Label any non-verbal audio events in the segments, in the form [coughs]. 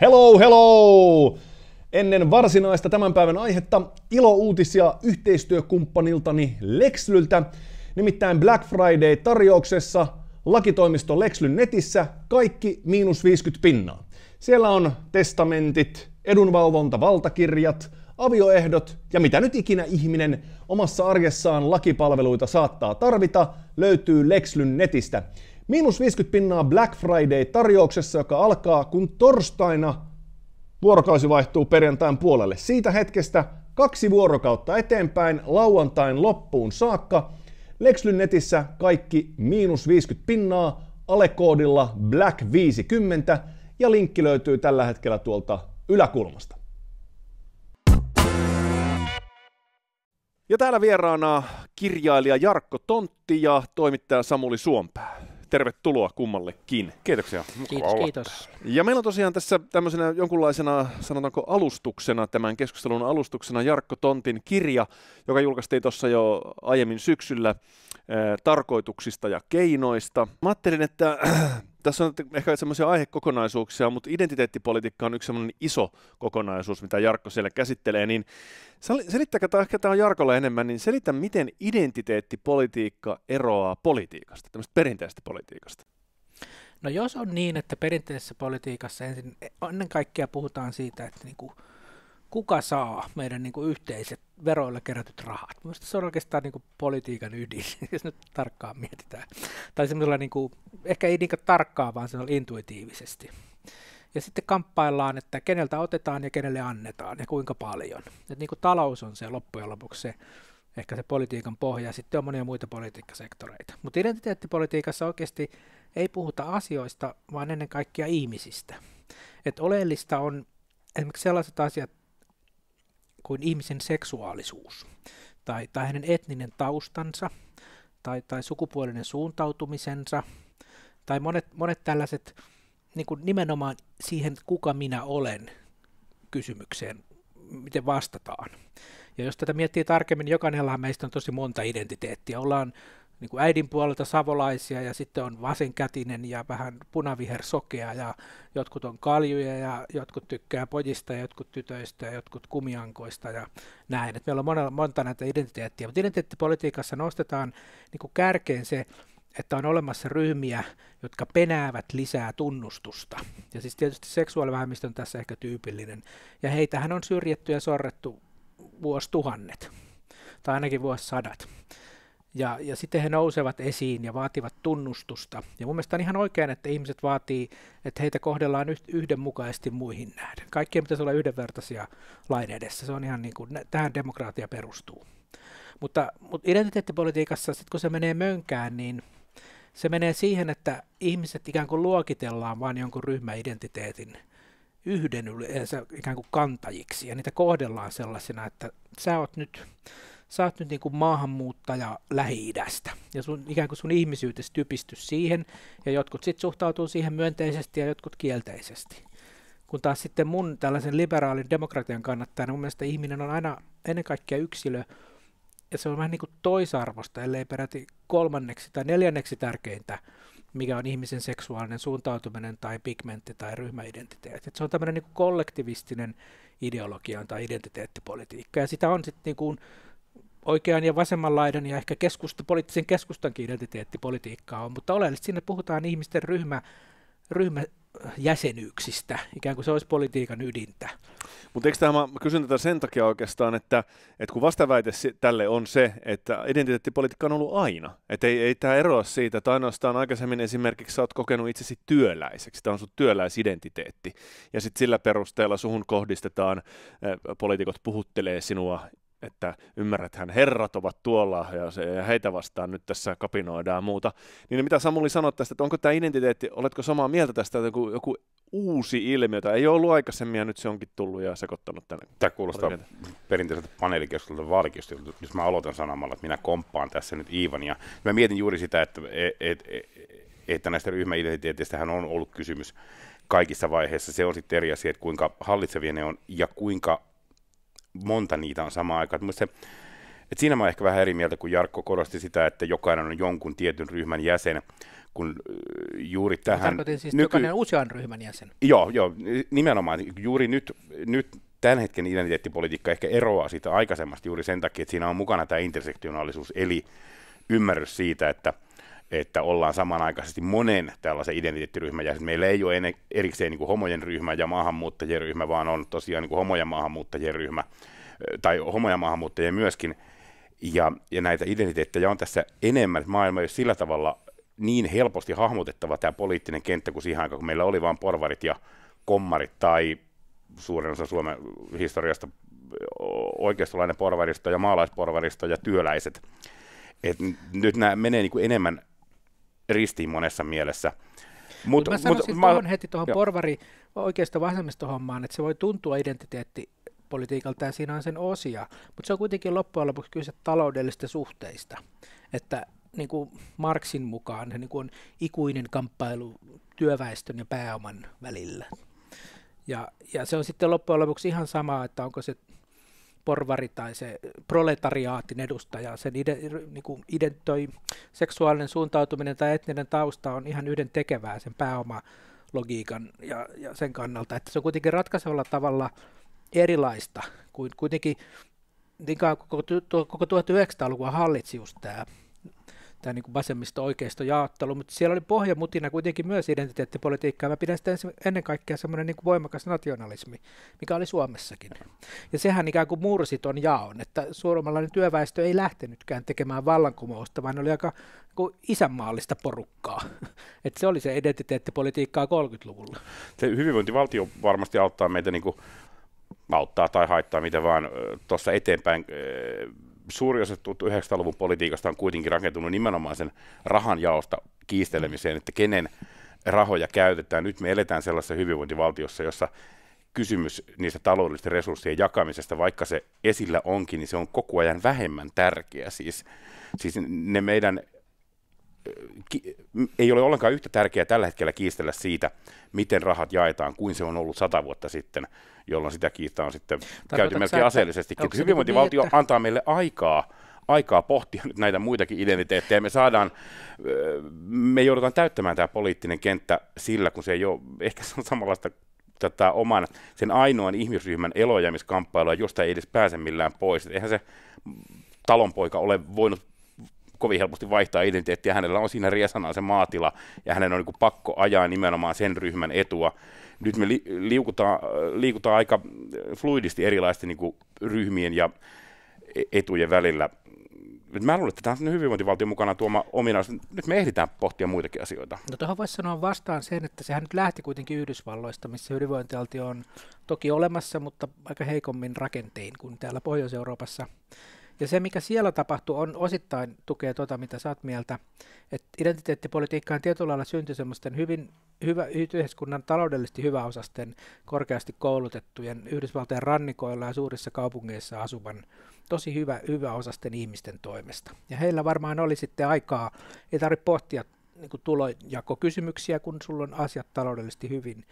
Hello, hello! Ennen varsinaista tämän päivän aihetta ilouutisia yhteistyökumppaniltani Lexlyltä. Nimittäin Black Friday-tarjouksessa lakitoimisto Lexlyn netissä kaikki miinus 50 pinnaa. Siellä on testamentit, edunvalvonta, valtakirjat, avioehdot ja mitä nyt ikinä ihminen omassa arjessaan lakipalveluita saattaa tarvita, löytyy Lexlyn netistä. Miinus 50 pinnaa Black Friday-tarjouksessa, joka alkaa kun torstaina vuorokausi vaihtuu perjantain puolelle. Siitä hetkestä kaksi vuorokautta eteenpäin lauantain loppuun saakka. Lexlyn netissä kaikki miinus 50 pinnaa alekoodilla Black50 ja linkki löytyy tällä hetkellä tuolta yläkulmasta. Ja täällä vieraana kirjailija Jarkko Tontti ja toimittaja Samuli Suompää tervetuloa kummallekin. Kiitoksia. Kiitos, kiitos. Ja meillä on tosiaan tässä tämmöisenä jonkunlaisena, sanotaanko alustuksena, tämän keskustelun alustuksena Jarkko Tontin kirja, joka julkaistiin tuossa jo aiemmin syksyllä äh, tarkoituksista ja keinoista. Mä ajattelin, että äh, tässä on ehkä semmoisia aihekokonaisuuksia, mutta identiteettipolitiikka on yksi semmoinen iso kokonaisuus, mitä Jarkko siellä käsittelee, niin selittäkää, tai ehkä tämä on Jarkolla enemmän, niin selitä, miten identiteettipolitiikka eroaa politiikasta, tämmöistä perinteistä politiikasta. No jos on niin, että perinteisessä politiikassa ensin, ennen kaikkea puhutaan siitä, että niinku, kuka saa meidän niin kuin yhteiset veroilla kerätyt rahat. Mielestäni se on oikeastaan niin kuin politiikan ydin, [laughs] jos nyt tarkkaan mietitään. Tai semmoisella, niin kuin, ehkä ei niinkään tarkkaan, vaan semmoisella intuitiivisesti. Ja sitten kamppaillaan, että keneltä otetaan ja kenelle annetaan ja kuinka paljon. Et niin kuin talous on se loppujen lopuksi se, ehkä se politiikan pohja, sitten on monia muita politiikkasektoreita. Mutta identiteettipolitiikassa oikeasti ei puhuta asioista, vaan ennen kaikkea ihmisistä. Et oleellista on esimerkiksi sellaiset asiat, kuin ihmisen seksuaalisuus tai, tai hänen etninen taustansa tai, tai sukupuolinen suuntautumisensa tai monet, monet tällaiset niin kuin nimenomaan siihen, kuka minä olen kysymykseen, miten vastataan. Ja jos tätä miettii tarkemmin, niin jokainenhan meistä on tosi monta identiteettiä. Ollaan niin kuin äidin puolelta savolaisia ja sitten on vasenkätinen ja vähän punavihersokea ja jotkut on kaljuja ja jotkut tykkää pojista ja jotkut tytöistä ja jotkut kumiankoista ja näin. Et meillä on monella, monta näitä identiteettiä, mutta identiteettipolitiikassa nostetaan niin kuin kärkeen se, että on olemassa ryhmiä, jotka penäävät lisää tunnustusta. Ja siis tietysti seksuaalivähemmistö on tässä ehkä tyypillinen. Ja heitähän on syrjetty ja sorrettu vuosituhannet, tai ainakin vuosisadat. Ja, ja sitten he nousevat esiin ja vaativat tunnustusta. Ja mun mielestä on ihan oikein, että ihmiset vaatii, että heitä kohdellaan yhdenmukaisesti muihin nähden. Kaikkien pitäisi olla yhdenvertaisia lain edessä. Se on ihan niin kuin, tähän demokraatia perustuu. Mutta, mutta identiteettipolitiikassa, sit kun se menee mönkään, niin se menee siihen, että ihmiset ikään kuin luokitellaan vain jonkun ryhmäidentiteetin yhden yleensä ikään kuin kantajiksi, ja niitä kohdellaan sellaisena, että sä oot nyt sä oot nyt niin kuin maahanmuuttaja Lähi-idästä. Ja sun, ikään kuin sun ihmisyytesi typisty siihen, ja jotkut sitten suhtautuu siihen myönteisesti ja jotkut kielteisesti. Kun taas sitten mun tällaisen liberaalin demokratian kannattajana, mun mielestä ihminen on aina ennen kaikkea yksilö, ja se on vähän niin kuin toisarvosta, ellei peräti kolmanneksi tai neljänneksi tärkeintä, mikä on ihmisen seksuaalinen suuntautuminen tai pigmentti tai ryhmäidentiteetti. Et se on tämmöinen niin kollektivistinen ideologia tai identiteettipolitiikka, ja sitä on sitten niin oikean ja vasemman laidan ja ehkä keskusta, poliittisen keskustankin identiteettipolitiikkaa on, mutta oleellisesti siinä puhutaan ihmisten ryhmä, ryhmä jäsenyyksistä, ikään kuin se olisi politiikan ydintä. Mutta eikö tämä, mä kysyn tätä sen takia oikeastaan, että, että kun vastaväite tälle on se, että identiteettipolitiikka on ollut aina, että ei, ei tämä eroa siitä, että ainoastaan aikaisemmin esimerkiksi sä oot kokenut itsesi työläiseksi, tämä on sun työläisidentiteetti, ja sitten sillä perusteella suhun kohdistetaan, poliitikot puhuttelee sinua että ymmärräthän herrat ovat tuolla ja, se, ja heitä vastaan nyt tässä kapinoidaan ja muuta. Niin mitä Samuli sanoi tästä, että onko tämä identiteetti, oletko samaa mieltä tästä, että joku, joku uusi ilmiö, tai ei ole ollut aikaisemmin ja nyt se onkin tullut ja sekoittanut tänne. Tämä kuulostaa perinteiseltä paneelikeskustelulta vaalikeskustelulta, jos mä aloitan sanomalla, että minä komppaan tässä nyt Iivania. Mä mietin juuri sitä, että, et, et, e, että näistä ryhmäidentiteeteistähän on ollut kysymys kaikissa vaiheissa. Se on sitten eri asia, että kuinka hallitsevia ne on ja kuinka monta niitä on samaan aikaan. Mutta se, siinä mä oon ehkä vähän eri mieltä, kun Jarkko korosti sitä, että jokainen on jonkun tietyn ryhmän jäsen, kun juuri tähän... Tarkoitin siis, nyky... jokainen usean ryhmän jäsen. Joo, joo, nimenomaan. Juuri nyt, nyt tämän hetken identiteettipolitiikka ehkä eroaa siitä aikaisemmasta juuri sen takia, että siinä on mukana tämä intersektionaalisuus, eli ymmärrys siitä, että – että ollaan samanaikaisesti monen tällaisen identiteettiryhmän jäsen. Meillä ei ole erikseen niin kuin homojen ryhmä ja maahanmuuttajien ryhmä, vaan on tosiaan niin homoja maahanmuuttajien ryhmä, tai homoja maahanmuuttajien myöskin. Ja, ja näitä identiteettejä on tässä enemmän. Maailma ei ole sillä tavalla niin helposti hahmotettava tämä poliittinen kenttä kuin siihen aikaan, kun meillä oli vain porvarit ja kommarit tai suurin osa Suomen historiasta oikeistolainen porvaristo ja maalaisporvaristo ja työläiset. Et nyt nämä menee niin kuin enemmän ristiin monessa mielessä. Mutta mut, mä sanoisin mut, tuohon mä... heti tuohon porvari oikeasta hommaan, että se voi tuntua identiteetti politiikalta ja siinä on sen osia, mutta se on kuitenkin loppujen lopuksi kyse taloudellisista suhteista. Että niin kuin Marksin mukaan se niin kuin on ikuinen kamppailu työväestön ja pääoman välillä. Ja, ja se on sitten loppujen lopuksi ihan sama, että onko se porvari tai se proletariaatin edustaja, sen ide, niin kuin identoi, seksuaalinen suuntautuminen tai etninen tausta on ihan yhden tekevää sen pääomalogiikan ja, ja sen kannalta, että se on kuitenkin ratkaisevalla tavalla erilaista kuin kuitenkin niin koko, koko 1900 luvun hallitsi just tämä tämä niin vasemmisto-oikeisto jaottelu, mutta siellä oli pohja, mutina kuitenkin myös identiteettipolitiikkaa. Mä pidän sitä ennen kaikkea semmoinen niin voimakas nationalismi, mikä oli Suomessakin. Ja sehän ikään kuin mursi ton jaon, että suomalainen työväestö ei lähtenytkään tekemään vallankumousta, vaan oli aika niin isänmaallista porukkaa. [laughs] Et se oli se identiteettipolitiikkaa 30-luvulla. Se hyvinvointivaltio varmasti auttaa meitä niin kuin auttaa tai haittaa, mitä vaan tuossa eteenpäin suuri osa 90-luvun politiikasta on kuitenkin rakentunut nimenomaan sen rahan jaosta kiistelemiseen, että kenen rahoja käytetään. Nyt me eletään sellaisessa hyvinvointivaltiossa, jossa kysymys niistä taloudellisten resurssien jakamisesta, vaikka se esillä onkin, niin se on koko ajan vähemmän tärkeä. Siis, siis ne meidän ei ole ollenkaan yhtä tärkeää tällä hetkellä kiistellä siitä, miten rahat jaetaan, kuin se on ollut sata vuotta sitten, jolloin sitä kiistaa on sitten käyty melkein aseellisestikin. Hyvinvointivaltio niinku niin, että... antaa meille aikaa aikaa pohtia nyt näitä muitakin identiteettejä. Me saadaan, öö, me joudutaan täyttämään tämä poliittinen kenttä sillä, kun se ei ole, ehkä se on samanlaista tätä oman, sen ainoan ihmisryhmän elojäämiskamppailua, josta ei edes pääse millään pois. Eihän se talonpoika ole voinut kovin helposti vaihtaa identiteettiä. Hänellä on siinä riesana se maatila ja hänen on niin pakko ajaa nimenomaan sen ryhmän etua. Nyt me li- liikutaan, liikutaan aika fluidisti erilaisten niin kuin ryhmien ja e-, etujen välillä. Nyt mä luulen, että tämä on hyvinvointivaltion mukana tuoma ominaisuus. Nyt me ehditään pohtia muitakin asioita. No tuohon voisi sanoa vastaan sen, että sehän nyt lähti kuitenkin Yhdysvalloista, missä hyvinvointivaltio on toki olemassa, mutta aika heikommin rakentein kuin täällä Pohjois-Euroopassa. Ja se, mikä siellä tapahtuu, on osittain tukea tuota, mitä sä oot mieltä, että identiteettipolitiikkaan tietyllä lailla synty semmoisten hyvin hyvä, yhteiskunnan taloudellisesti hyväosasten, korkeasti koulutettujen, Yhdysvaltain rannikoilla ja suurissa kaupungeissa asuvan tosi hyvä, hyväosasten ihmisten toimesta. Ja heillä varmaan oli sitten aikaa, ei tarvitse pohtia niin tulojakokysymyksiä, kun sulla on asiat taloudellisesti hyvin.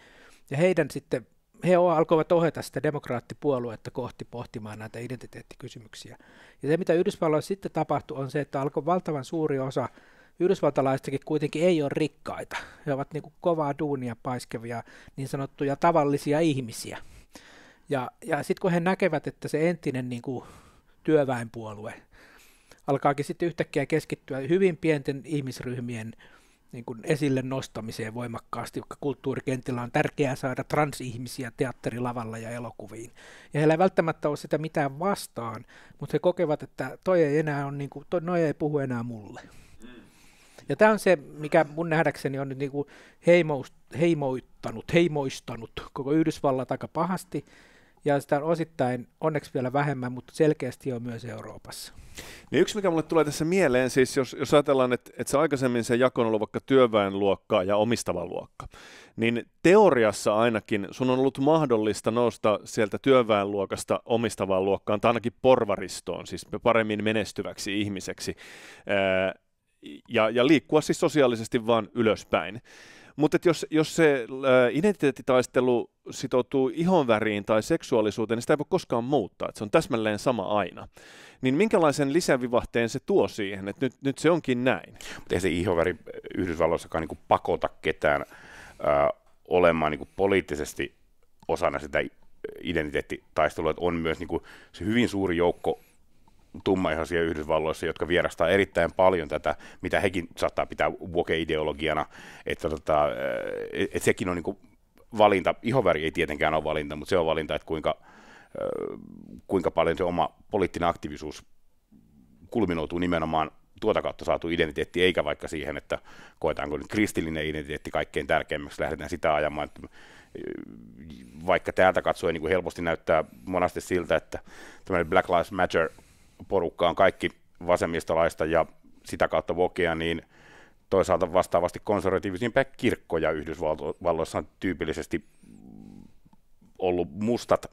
Ja heidän sitten he alkoivat ohjata sitä demokraattipuoluetta kohti pohtimaan näitä identiteettikysymyksiä. Ja se, mitä Yhdysvalloissa sitten tapahtui, on se, että alkoi valtavan suuri osa yhdysvaltalaistakin kuitenkin ei ole rikkaita. He ovat niin kovaa duunia paiskevia, niin sanottuja tavallisia ihmisiä. Ja, ja sitten kun he näkevät, että se entinen niin kuin työväenpuolue alkaakin sitten yhtäkkiä keskittyä hyvin pienten ihmisryhmien niin kuin esille nostamiseen voimakkaasti. Kulttuurikentillä on tärkeää saada transihmisiä teatterilavalla ja elokuviin. Ja heillä ei välttämättä ole sitä mitään vastaan, mutta he kokevat, että toi ei enää on niin kuin, toi, noi ei puhu enää mulle. Ja tämä on se, mikä mun nähdäkseni on nyt niin kuin heimous, heimoittanut, heimoistanut koko Yhdysvallat aika pahasti, ja sitä on osittain, onneksi vielä vähemmän, mutta selkeästi on myös Euroopassa. Niin yksi, mikä mulle tulee tässä mieleen, siis jos, jos ajatellaan, että, että se aikaisemmin se jako on ollut vaikka työväenluokkaa ja omistava luokka, niin teoriassa ainakin sun on ollut mahdollista nousta sieltä työväenluokasta omistavaan luokkaan, tai ainakin porvaristoon, siis paremmin menestyväksi ihmiseksi, ja, ja liikkua siis sosiaalisesti vaan ylöspäin. Mutta jos, jos se äh, identiteettitaistelu sitoutuu ihonväriin tai seksuaalisuuteen, niin sitä ei voi koskaan muuttaa. Et se on täsmälleen sama aina. Niin minkälaisen lisävivahteen se tuo siihen, että nyt, nyt se onkin näin? Mutta ei se ihonväri äh, Yhdysvalloissakaan niin pakota ketään äh, olemaan niin poliittisesti osana sitä identiteettitaistelua, että on myös niin kuin, se hyvin suuri joukko tummaihoisia Yhdysvalloissa, jotka vierastaa erittäin paljon tätä, mitä hekin saattaa pitää woke-ideologiana, että tota, eh, et sekin on niin kuin valinta, ihoväri ei tietenkään ole valinta, mutta se on valinta, että kuinka, eh, kuinka paljon se oma poliittinen aktiivisuus kulminoutuu nimenomaan tuota kautta saatu identiteetti, eikä vaikka siihen, että koetaanko nyt kristillinen identiteetti kaikkein tärkeimmäksi, lähdetään sitä ajamaan. Eh, vaikka täältä katsoen niin kuin helposti näyttää monasti siltä, että tämmöinen Black Lives Matter porukka on kaikki vasemmistolaista ja sitä kautta vokea, niin toisaalta vastaavasti konservatiivisimpia kirkkoja Yhdysvalloissa on tyypillisesti ollut mustat,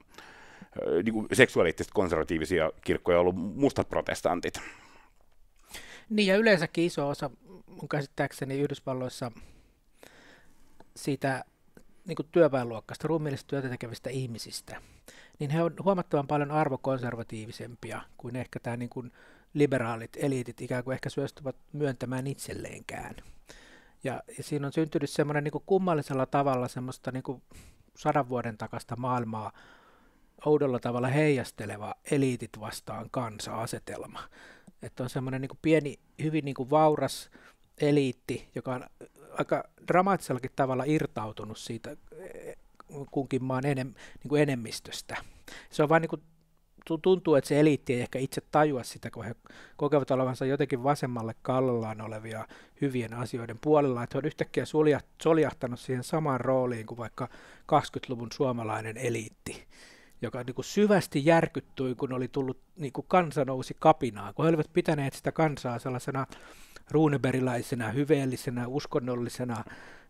niin kuin seksuaalisesti konservatiivisia kirkkoja on ollut mustat protestantit. Niin ja yleensäkin iso osa mun käsittääkseni Yhdysvalloissa siitä niin kuin työväenluokkaista, ruumiillista työtä tekevistä ihmisistä niin he on huomattavan paljon arvokonservatiivisempia kuin ehkä tämä niin kuin liberaalit eliitit ikään kuin ehkä syöstyvät myöntämään itselleenkään. Ja, ja siinä on syntynyt semmoinen niin kuin kummallisella tavalla semmoista niin kuin sadan vuoden takasta maailmaa oudolla tavalla heijasteleva eliitit vastaan kansa-asetelma. Että on semmoinen niin pieni, hyvin niin kuin vauras eliitti, joka on aika dramaattisellakin tavalla irtautunut siitä kunkin maan enem, niin kuin enemmistöstä. Se on vain niin kuin tuntuu, että se eliitti ei ehkä itse tajua sitä, kun he kokevat olevansa jotenkin vasemmalle kallaan olevia hyvien asioiden puolella, että he on yhtäkkiä soljahtanut siihen samaan rooliin kuin vaikka 20-luvun suomalainen eliitti joka niin kuin syvästi järkyttyi, kun oli tullut, niin kuin kansa nousi kapinaa, kun he olivat pitäneet sitä kansaa sellaisena ruuneberilaisena, hyveellisenä, uskonnollisena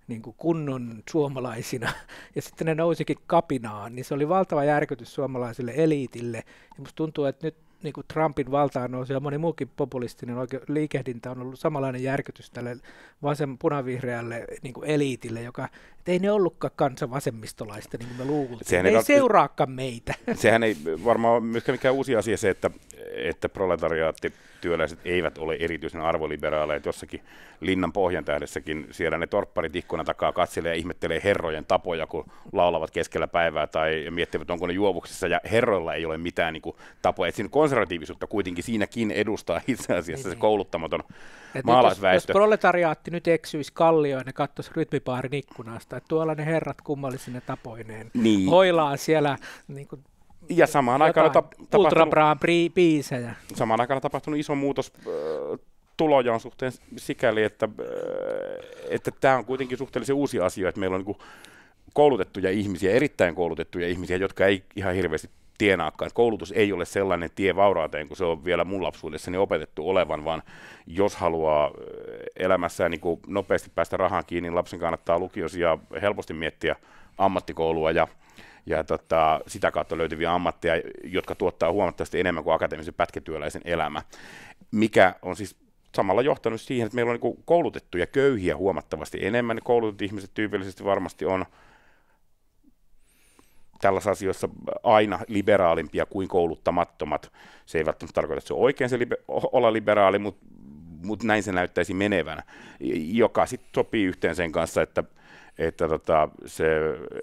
niin kuin kunnon suomalaisina. Ja sitten ne nousikin kapinaan, niin se oli valtava järkytys suomalaisille eliitille. Ja musta tuntuu, että nyt niin kuin Trumpin valtaan nousi ja moni muukin populistinen niin oike- liikehdintä on ollut samanlainen järkytys tälle vasen punavihreälle niin kuin eliitille, joka että ei ne ollutkaan kansan vasemmistolaista, niin kuin me luultiin. Sehän ne ei ka- seuraakaan meitä. [laughs] Sehän ei varmaan ole myöskään mikään uusi asia se, että, että proletariaatti työläiset eivät ole erityisen arvoliberaaleja. Jossakin linnan pohjan tähdessäkin siellä ne torpparit ikkunan takaa katselee ja ihmettelee herrojen tapoja, kun laulavat keskellä päivää tai miettivät, onko ne juovuksissa. Ja herroilla ei ole mitään niin kuin, tapoja. Et siinä konservatiivisuutta kuitenkin siinäkin edustaa itse asiassa niin. se niin. kouluttamaton Et maalaisväestö. Jos, jos proletariaatti nyt eksyisi kallioon ja katsoisi rytmipaarin ikkunasta, että tuolla ne herrat kummallisine tapoineen niin. hoilaa siellä niin kuin ja samaan aikaan tapahtunut, Samaan aikaan on tapahtunut iso muutos äh, tulojaan suhteen sikäli, että äh, että tämä on kuitenkin suhteellisen uusi asia, että meillä on niin koulutettuja ihmisiä, erittäin koulutettuja ihmisiä, jotka ei ihan hirveästi tienaakka. Että koulutus ei ole sellainen tie vauraateen, kun se on vielä mun lapsuudessani opetettu olevan, vaan jos haluaa eh, elämässään niin kuin nopeasti päästä rahaan kiinni, niin lapsen kannattaa lukiosi ja helposti miettiä ammattikoulua ja ja tota, sitä kautta löytyviä ammatteja, jotka tuottaa huomattavasti enemmän kuin akateemisen pätkätyöläisen elämä, mikä on siis samalla johtanut siihen, että meillä on niin koulutettuja köyhiä huomattavasti enemmän. Koulutut ihmiset tyypillisesti varmasti on tällaisissa asioissa aina liberaalimpia kuin kouluttamattomat. Se ei välttämättä tarkoita, että se on oikein se libe- olla liberaali, mutta mut näin se näyttäisi menevän, joka sitten sopii yhteen sen kanssa, että että tota, se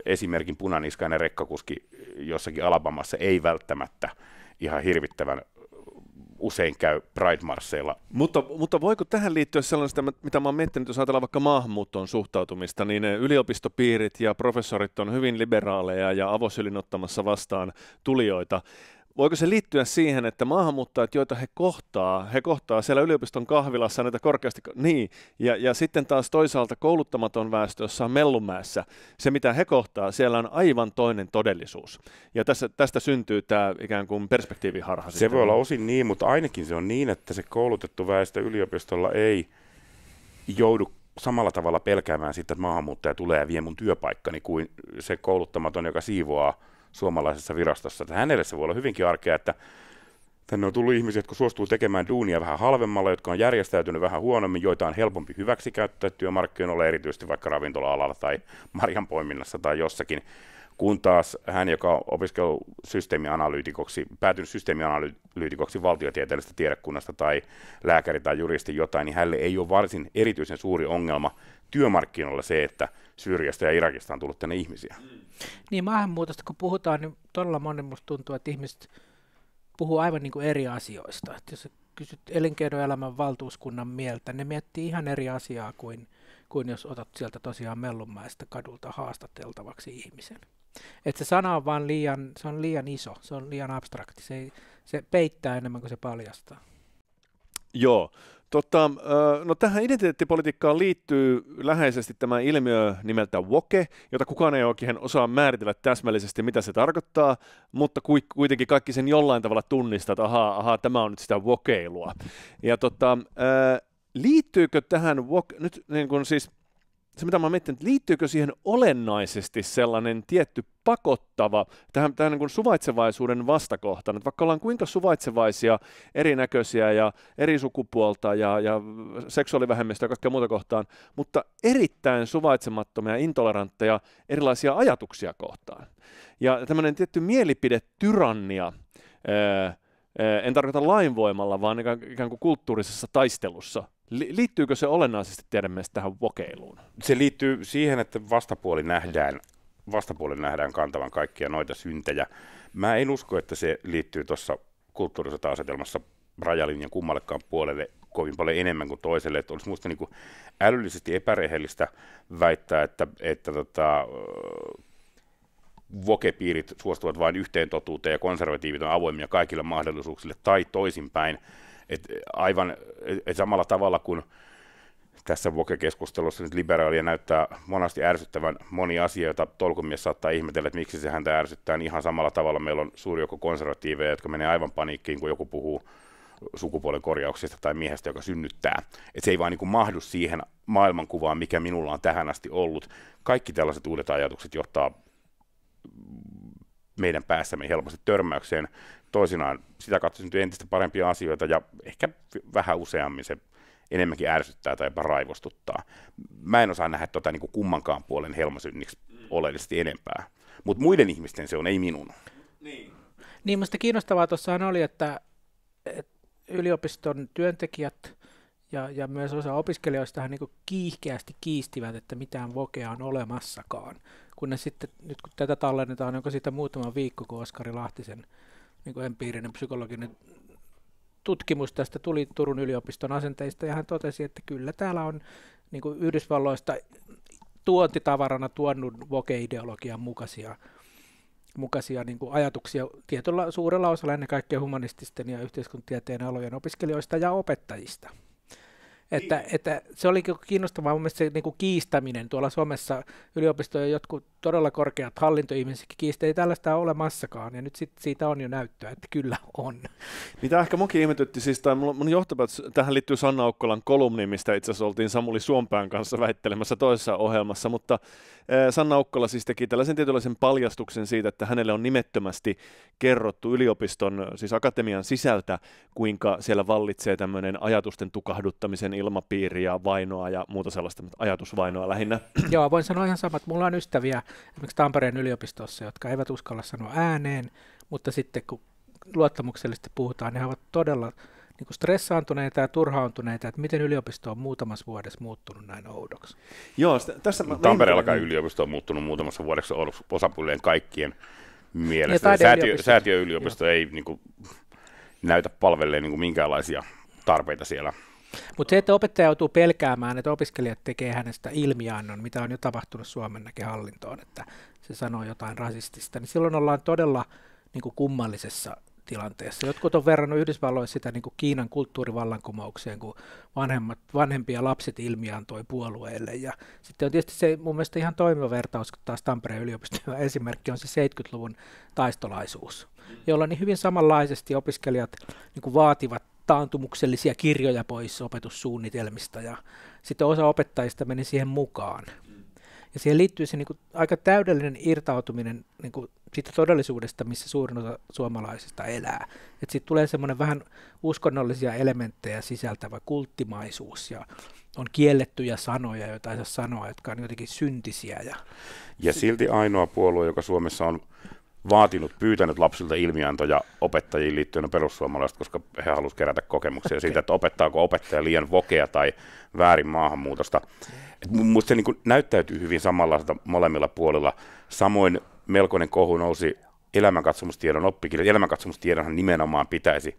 esimerkin punaniskainen rekkakuski jossakin Alabamassa ei välttämättä ihan hirvittävän usein käy Pride-marsseilla. Mutta, mutta voiko tähän liittyä sellaista, mitä mä oon miettinyt, jos ajatellaan vaikka maahanmuuttoon suhtautumista, niin yliopistopiirit ja professorit on hyvin liberaaleja ja avosylin ottamassa vastaan tulijoita. Voiko se liittyä siihen, että maahanmuuttajat, joita he kohtaa, he kohtaa siellä yliopiston kahvilassa näitä korkeasti, niin, ja, ja sitten taas toisaalta kouluttamaton väestö, jossa on Mellumäessä, se mitä he kohtaa, siellä on aivan toinen todellisuus. Ja tästä, tästä syntyy tämä ikään kuin perspektiiviharha. Se sitten. voi olla osin niin, mutta ainakin se on niin, että se koulutettu väestö yliopistolla ei joudu samalla tavalla pelkäämään sitä, että maahanmuuttaja tulee ja vie mun työpaikkani kuin se kouluttamaton, joka siivoaa suomalaisessa virastossa. Että hänelle se voi olla hyvinkin arkea, että tänne on tullut ihmisiä, jotka suostuu tekemään duunia vähän halvemmalla, jotka on järjestäytynyt vähän huonommin, joita on helpompi hyväksikäyttää työmarkkinoilla, erityisesti vaikka ravintola-alalla tai marjanpoiminnassa tai jossakin kun taas hän, joka on opiskellut systeemianalyytikoksi, päätynyt systeemianalyytikoksi valtiotieteellisestä tiedekunnasta tai lääkäri tai juristi jotain, niin hänelle ei ole varsin erityisen suuri ongelma työmarkkinoilla se, että Syyriasta ja Irakista on tullut tänne ihmisiä. Niin maahanmuutosta kun puhutaan, niin todella monen musta tuntuu, että ihmiset puhuu aivan niin kuin eri asioista. Että jos kysyt elinkeinoelämän valtuuskunnan mieltä, ne miettii ihan eri asiaa kuin, kuin jos otat sieltä tosiaan Mellunmäestä kadulta haastateltavaksi ihmisen. Et se sana on vaan liian, se on liian iso, se on liian abstrakti, se, ei, se peittää enemmän kuin se paljastaa. Joo, Tota, no tähän identiteettipolitiikkaan liittyy läheisesti tämä ilmiö nimeltä woke, jota kukaan ei oikein osaa määritellä täsmällisesti, mitä se tarkoittaa, mutta kuitenkin kaikki sen jollain tavalla tunnistaa, että ahaa, ahaa tämä on nyt sitä wokeilua. Ja tota, liittyykö tähän woke, nyt niin kuin siis se mitä mä mietin, että liittyykö siihen olennaisesti sellainen tietty pakottava, tähän, tähän niin kuin suvaitsevaisuuden vastakohtaan, että vaikka ollaan kuinka suvaitsevaisia, erinäköisiä ja eri sukupuolta ja, ja seksuaalivähemmistöä ja kaikkea muuta kohtaan, mutta erittäin suvaitsemattomia, intolerantteja erilaisia ajatuksia kohtaan. Ja tämmöinen tietty mielipidetyrannia, en tarkoita lainvoimalla, vaan ikään kuin kulttuurisessa taistelussa Liittyykö se olennaisesti teidän mielestä tähän vokeiluun? Se liittyy siihen, että vastapuoli nähdään, vastapuoli nähdään kantavan kaikkia noita syntejä. Mä en usko, että se liittyy tuossa kulttuurisota-asetelmassa rajalinjan kummallekaan puolelle kovin paljon enemmän kuin toiselle. Että olisi minusta niin älyllisesti epärehellistä väittää, että, että tota, vokepiirit suostuvat vain yhteen totuuteen ja konservatiivit on avoimia kaikille mahdollisuuksille tai toisinpäin. Et aivan et samalla tavalla kuin tässä Voke-keskustelussa nyt liberaalia näyttää monasti ärsyttävän moni asia, jota tolkumies saattaa ihmetellä, että miksi se häntä ärsyttää, niin ihan samalla tavalla meillä on suuri joko konservatiiveja, jotka menee aivan paniikkiin, kun joku puhuu sukupuolen korjauksista tai miehestä, joka synnyttää. Et se ei vaan niin kuin mahdu siihen maailmankuvaan, mikä minulla on tähän asti ollut. Kaikki tällaiset uudet ajatukset johtaa meidän päässämme helposti törmäykseen toisinaan sitä kautta syntyy entistä parempia asioita ja ehkä vähän useammin se enemmänkin ärsyttää tai jopa raivostuttaa. Mä en osaa nähdä tota niin kuin kummankaan puolen helmasynniksi mm. oleellisesti enempää, mutta muiden ihmisten se on, ei minun. Niin, niin musta kiinnostavaa tuossahan oli, että, että yliopiston työntekijät ja, ja myös osa opiskelijoistahan niin kiihkeästi kiistivät, että mitään vokea on olemassakaan. Kunnes sitten, nyt kun tätä tallennetaan, onko siitä muutama viikko, kun Oskari Lahtisen niin kuin empiirinen psykologinen tutkimus tästä tuli Turun yliopiston asenteista, ja hän totesi, että kyllä täällä on niin kuin Yhdysvalloista tuontitavarana tuonut woke-ideologian mukaisia, mukaisia niin kuin ajatuksia tietyllä suurella osalla ennen kaikkea humanististen ja yhteiskuntatieteen alojen opiskelijoista ja opettajista. Että, niin. että se oli niinku kiinnostavaa mun mielestä se niin kuin kiistäminen tuolla Suomessa. Yliopistojen jotkut todella korkeat hallintoihmisetkin kiistä, ei tällaista ole massakaan. Ja nyt sit siitä on jo näyttöä, että kyllä on. Mitä ehkä munkin ihmetytti, siis tai mun johtopäätös, tähän liittyy Sanna Aukkolan kolumni, mistä itse asiassa oltiin Samuli Suompään kanssa väittelemässä toisessa ohjelmassa, mutta Sanna Aukkola siis teki tällaisen tietynlaisen paljastuksen siitä, että hänelle on nimettömästi kerrottu yliopiston, siis akatemian sisältä, kuinka siellä vallitsee tämmöinen ajatusten tukahduttamisen ilmapiiri ja vainoa ja muuta sellaista, ajatusvainoa lähinnä. [clears throat] Joo, voin sanoa ihan samat. Mulla on ystäviä esimerkiksi Tampereen yliopistossa, jotka eivät uskalla sanoa ääneen, mutta sitten kun luottamuksellisesti puhutaan, niin he ovat todella niin stressaantuneita ja turhaantuneita, että miten yliopisto on muutamassa vuodessa muuttunut näin oudoksi. Joo, sitä, tässä mä Tampereellakaan niin. yliopisto on muuttunut muutamassa vuodessa osapuolien kaikkien mielestä. Säätiö, säätiöyliopisto Joo. ei niin kuin, näytä palvelleen niin kuin minkäänlaisia tarpeita siellä mutta se, että opettaja joutuu pelkäämään, että opiskelijat tekee hänestä ilmiannon, mitä on jo tapahtunut Suomen näkehallintoon, että se sanoo jotain rasistista, niin silloin ollaan todella niin kuin kummallisessa tilanteessa. Jotkut on verrannut Yhdysvalloissa sitä niin kuin Kiinan kulttuurivallankumoukseen, kun vanhemmat, vanhempia lapset ilmiantoi puolueelle. Ja sitten on tietysti se mun mielestä ihan toimiva vertaus, kun taas Tampereen yliopiston [laughs] esimerkki on se 70-luvun taistolaisuus, jolla niin hyvin samanlaisesti opiskelijat niin kuin vaativat taantumuksellisia kirjoja pois opetussuunnitelmista ja sitten osa opettajista meni siihen mukaan. Ja siihen liittyy se niin kuin, aika täydellinen irtautuminen niin kuin, siitä todellisuudesta, missä suurin osa suomalaisista elää. Että siitä tulee semmoinen vähän uskonnollisia elementtejä sisältävä kulttimaisuus ja on kiellettyjä sanoja, joita ei saa sanoa, jotka on jotenkin syntisiä. Ja, ja silti ainoa puolue, joka Suomessa on vaatinut, pyytänyt lapsilta ilmiantoja opettajiin liittyen no perussuomalaiset, koska he halusivat kerätä kokemuksia okay. siitä, että opettaako opettaja liian vokea tai väärin maahanmuutosta. Mutta se niin näyttäytyy hyvin samanlaista molemmilla puolilla. Samoin melkoinen kohu nousi elämänkatsomustiedon oppikirja Elämänkatsomustiedonhan nimenomaan pitäisi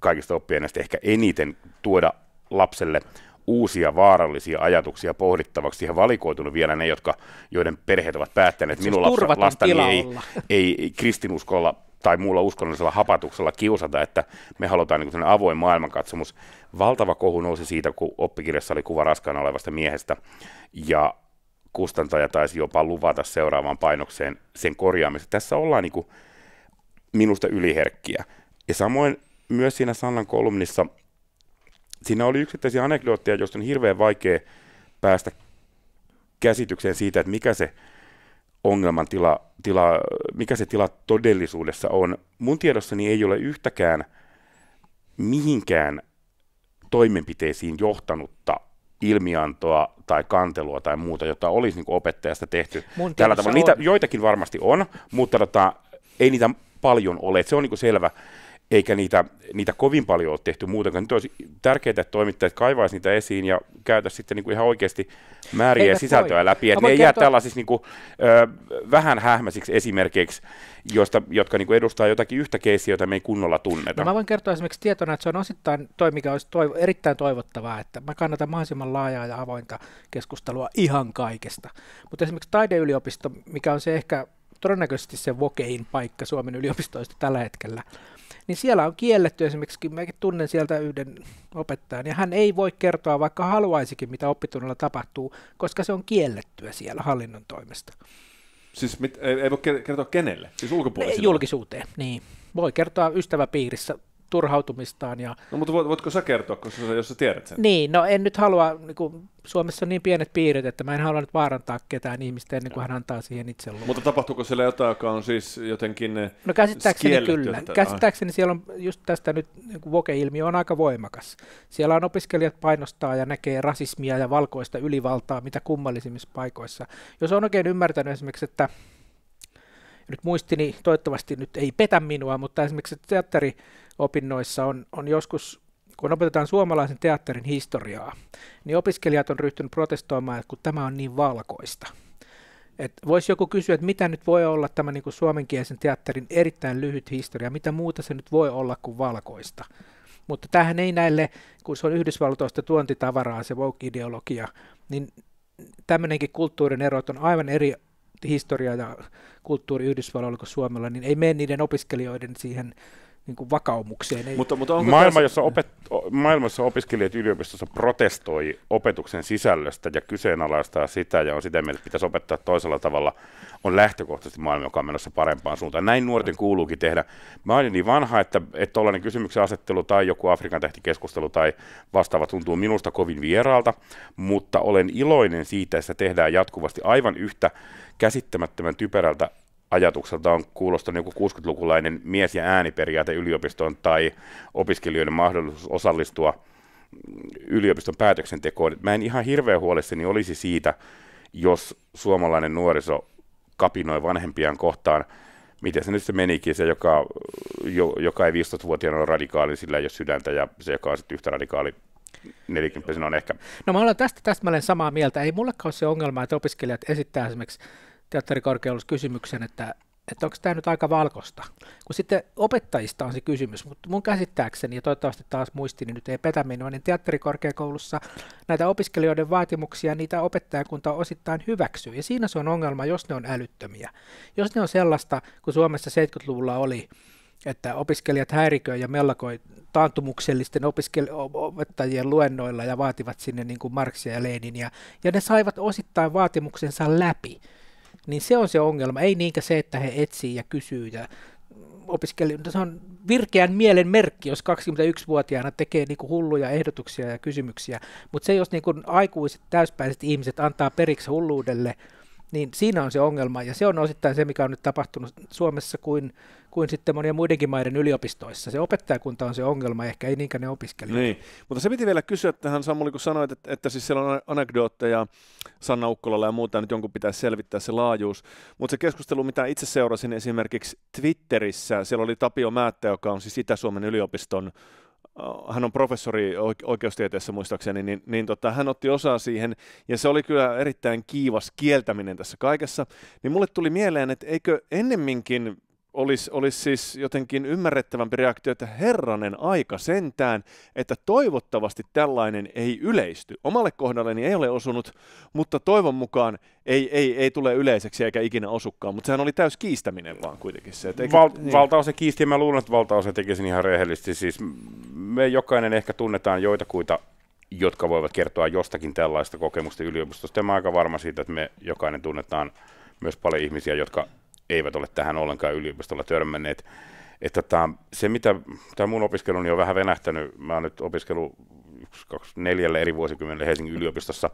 kaikista oppiaineista ehkä eniten tuoda lapselle uusia vaarallisia ajatuksia pohdittavaksi. Siihen valikoitunut vielä ne, jotka, joiden perheet ovat päättäneet, että siis minun siis lastani ei, ei, [laughs] ei kristinuskolla tai muulla uskonnollisella hapatuksella kiusata, että me halutaan niin avoin maailmankatsomus. Valtava kohu nousi siitä, kun oppikirjassa oli kuva raskaana olevasta miehestä, ja kustantaja taisi jopa luvata seuraavaan painokseen sen korjaamista. Tässä ollaan niin kuin minusta yliherkkiä. Ja samoin myös siinä Sannan kolumnissa – siinä oli yksittäisiä anekdootteja, joista on hirveän vaikea päästä käsitykseen siitä, että mikä se ongelman tila, tila, mikä se tila todellisuudessa on. Mun tiedossani ei ole yhtäkään mihinkään toimenpiteisiin johtanutta ilmiantoa tai kantelua tai muuta, jota olisi niin opettajasta tehty. Mun Tällä tavalla. On. Niitä joitakin varmasti on, mutta tota, ei niitä paljon ole. se on niin selvä eikä niitä, niitä kovin paljon ole tehty muutenkaan. Nyt olisi tärkeää, että toimittajat kaivaisivat niitä esiin ja käytä sitten niin kuin ihan oikeasti määriä Eivät sisältöä voi. läpi. Että ne ei kertoa... jää tällaisiksi niin kuin, ö, vähän hähmäisiksi esimerkiksi, josta, jotka niin kuin edustaa jotakin yhtä keisiä, jota me ei kunnolla tunneta. No mä voin kertoa esimerkiksi tietona, että se on osittain toi, mikä olisi toivo, erittäin toivottavaa, että mä kannatan mahdollisimman laajaa ja avointa keskustelua ihan kaikesta. Mutta esimerkiksi taideyliopisto, mikä on se ehkä todennäköisesti se vokein paikka Suomen yliopistoista tällä hetkellä, niin siellä on kielletty esimerkiksi, mäkin tunnen sieltä yhden opettajan, ja hän ei voi kertoa, vaikka haluaisikin, mitä oppitunnilla tapahtuu, koska se on kiellettyä siellä hallinnon toimesta. Siis mit, ei, ei voi kertoa kenelle? Siis ulkopuolisille? Julkisuuteen, niin. Voi kertoa ystäväpiirissä turhautumistaan. Ja... No mutta voitko sä kertoa, koska sä, jos sä tiedät sen? Niin, no en nyt halua, niin kuin, Suomessa on niin pienet piirit, että mä en halua nyt vaarantaa ketään ihmistä ennen kuin hän antaa siihen itse luvan. Mutta tapahtuuko siellä jotain, joka on siis jotenkin eh, No käsittääkseni kyllä. Käsittääkseni siellä on just tästä nyt, niin voke-ilmiö on aika voimakas. Siellä on opiskelijat painostaa ja näkee rasismia ja valkoista ylivaltaa mitä kummallisimmissa paikoissa. Jos on oikein ymmärtänyt esimerkiksi, että nyt muistini toivottavasti nyt ei petä minua, mutta esimerkiksi teatteriopinnoissa on, on joskus kun opetetaan suomalaisen teatterin historiaa, niin opiskelijat on ryhtynyt protestoimaan, että kun tämä on niin valkoista. Voisi joku kysyä, että mitä nyt voi olla tämä niin kuin suomenkielisen teatterin erittäin lyhyt historia, mitä muuta se nyt voi olla kuin valkoista. Mutta tähän ei näille, kun se on Yhdysvaltoista tuontitavaraa, se woke-ideologia, niin tämmöinenkin kulttuurin erot on aivan eri historia ja kulttuuri Yhdysvalloilla kuin Suomella, niin ei mene niiden opiskelijoiden siihen niin kuin vakaumukseen. Ei. Mutta, mutta onko maailma, jossa opet, maailmassa opiskelijat yliopistossa protestoi opetuksen sisällöstä ja kyseenalaistaa sitä ja on sitä mieltä, että pitäisi opettaa toisella tavalla, on lähtökohtaisesti maailma, joka on menossa parempaan suuntaan. Näin nuorten kuuluukin tehdä. Mä olen niin vanha, että tuollainen kysymyksen asettelu tai joku Afrikan tähtikeskustelu tai vastaava tuntuu minusta kovin vieraalta, mutta olen iloinen siitä, että tehdään jatkuvasti aivan yhtä käsittämättömän typerältä ajatukseltaan kuulostanut joku 60-lukulainen mies- ja ääniperiaate yliopistoon tai opiskelijoiden mahdollisuus osallistua yliopiston päätöksentekoon. Mä en ihan hirveän huolissani olisi siitä, jos suomalainen nuoriso kapinoi vanhempiaan kohtaan. Miten se nyt se menikin, se joka, jo, joka ei 15-vuotiaana ole radikaali, sillä ei ole sydäntä ja se, joka on sitten yhtä radikaali 40 on ehkä. No mä olen tästä täsmälleen samaa mieltä. Ei mullekaan ole se ongelma, että opiskelijat esittää esimerkiksi teatterikorkeakoulussa kysymyksen, että, että onko tämä nyt aika valkosta. Kun sitten opettajista on se kysymys, mutta mun käsittääkseni, ja toivottavasti taas muistini nyt ei petä minua, niin teatterikorkeakoulussa näitä opiskelijoiden vaatimuksia niitä opettajakunta osittain hyväksyy, ja siinä se on ongelma, jos ne on älyttömiä. Jos ne on sellaista, kun Suomessa 70-luvulla oli, että opiskelijat häiriköivät ja mellakoi taantumuksellisten opiskeli- opettajien luennoilla ja vaativat sinne niin kuin Marksia ja Leninia, ja ne saivat osittain vaatimuksensa läpi niin se on se ongelma. Ei niinkä se, että he etsii ja kysyy ja opiskelijoita. Se on virkeän mielen merkki, jos 21-vuotiaana tekee niin kuin hulluja ehdotuksia ja kysymyksiä, mutta se, jos niin kuin aikuiset täyspäiset ihmiset antaa periksi hulluudelle – niin siinä on se ongelma, ja se on osittain se, mikä on nyt tapahtunut Suomessa kuin, kuin sitten monien muidenkin maiden yliopistoissa. Se opettajakunta on se ongelma, ehkä ei niinkään ne opiskelijat. Niin, mutta se piti vielä kysyä tähän Samuli, kun sanoit, että, että siis siellä on anekdootteja Sanna Ukkolalla ja muuta, ja nyt jonkun pitää selvittää se laajuus, mutta se keskustelu, mitä itse seurasin esimerkiksi Twitterissä, siellä oli Tapio Määttä, joka on siis Itä-Suomen yliopiston Äh, hän on professori oikeustieteessä muistaakseni, niin, niin tota, hän otti osaa siihen, ja se oli kyllä erittäin kiivas kieltäminen tässä kaikessa, niin mulle tuli mieleen, että eikö ennemminkin olisi, olisi siis jotenkin ymmärrettävämpi reaktio, että herranen aika sentään, että toivottavasti tällainen ei yleisty. Omalle kohdalleni ei ole osunut, mutta toivon mukaan ei, ei, ei tule yleiseksi eikä ikinä osukkaan, mutta sehän oli täys kiistäminen vaan kuitenkin se. Eikä, Val, niin. Valtaosa kiisti ja mä luulen, että valtaosa teki sen ihan rehellisesti. Siis me jokainen ehkä tunnetaan joitakuita jotka voivat kertoa jostakin tällaista kokemusta yliopistosta. Tämä mä aika varma siitä, että me jokainen tunnetaan myös paljon ihmisiä, jotka eivät ole tähän ollenkaan yliopistolla törmänneet. Että tota, se, mitä tämä mun opiskelu on jo vähän venähtänyt, mä oon nyt opiskellut neljälle eri vuosikymmenelle Helsingin yliopistossa.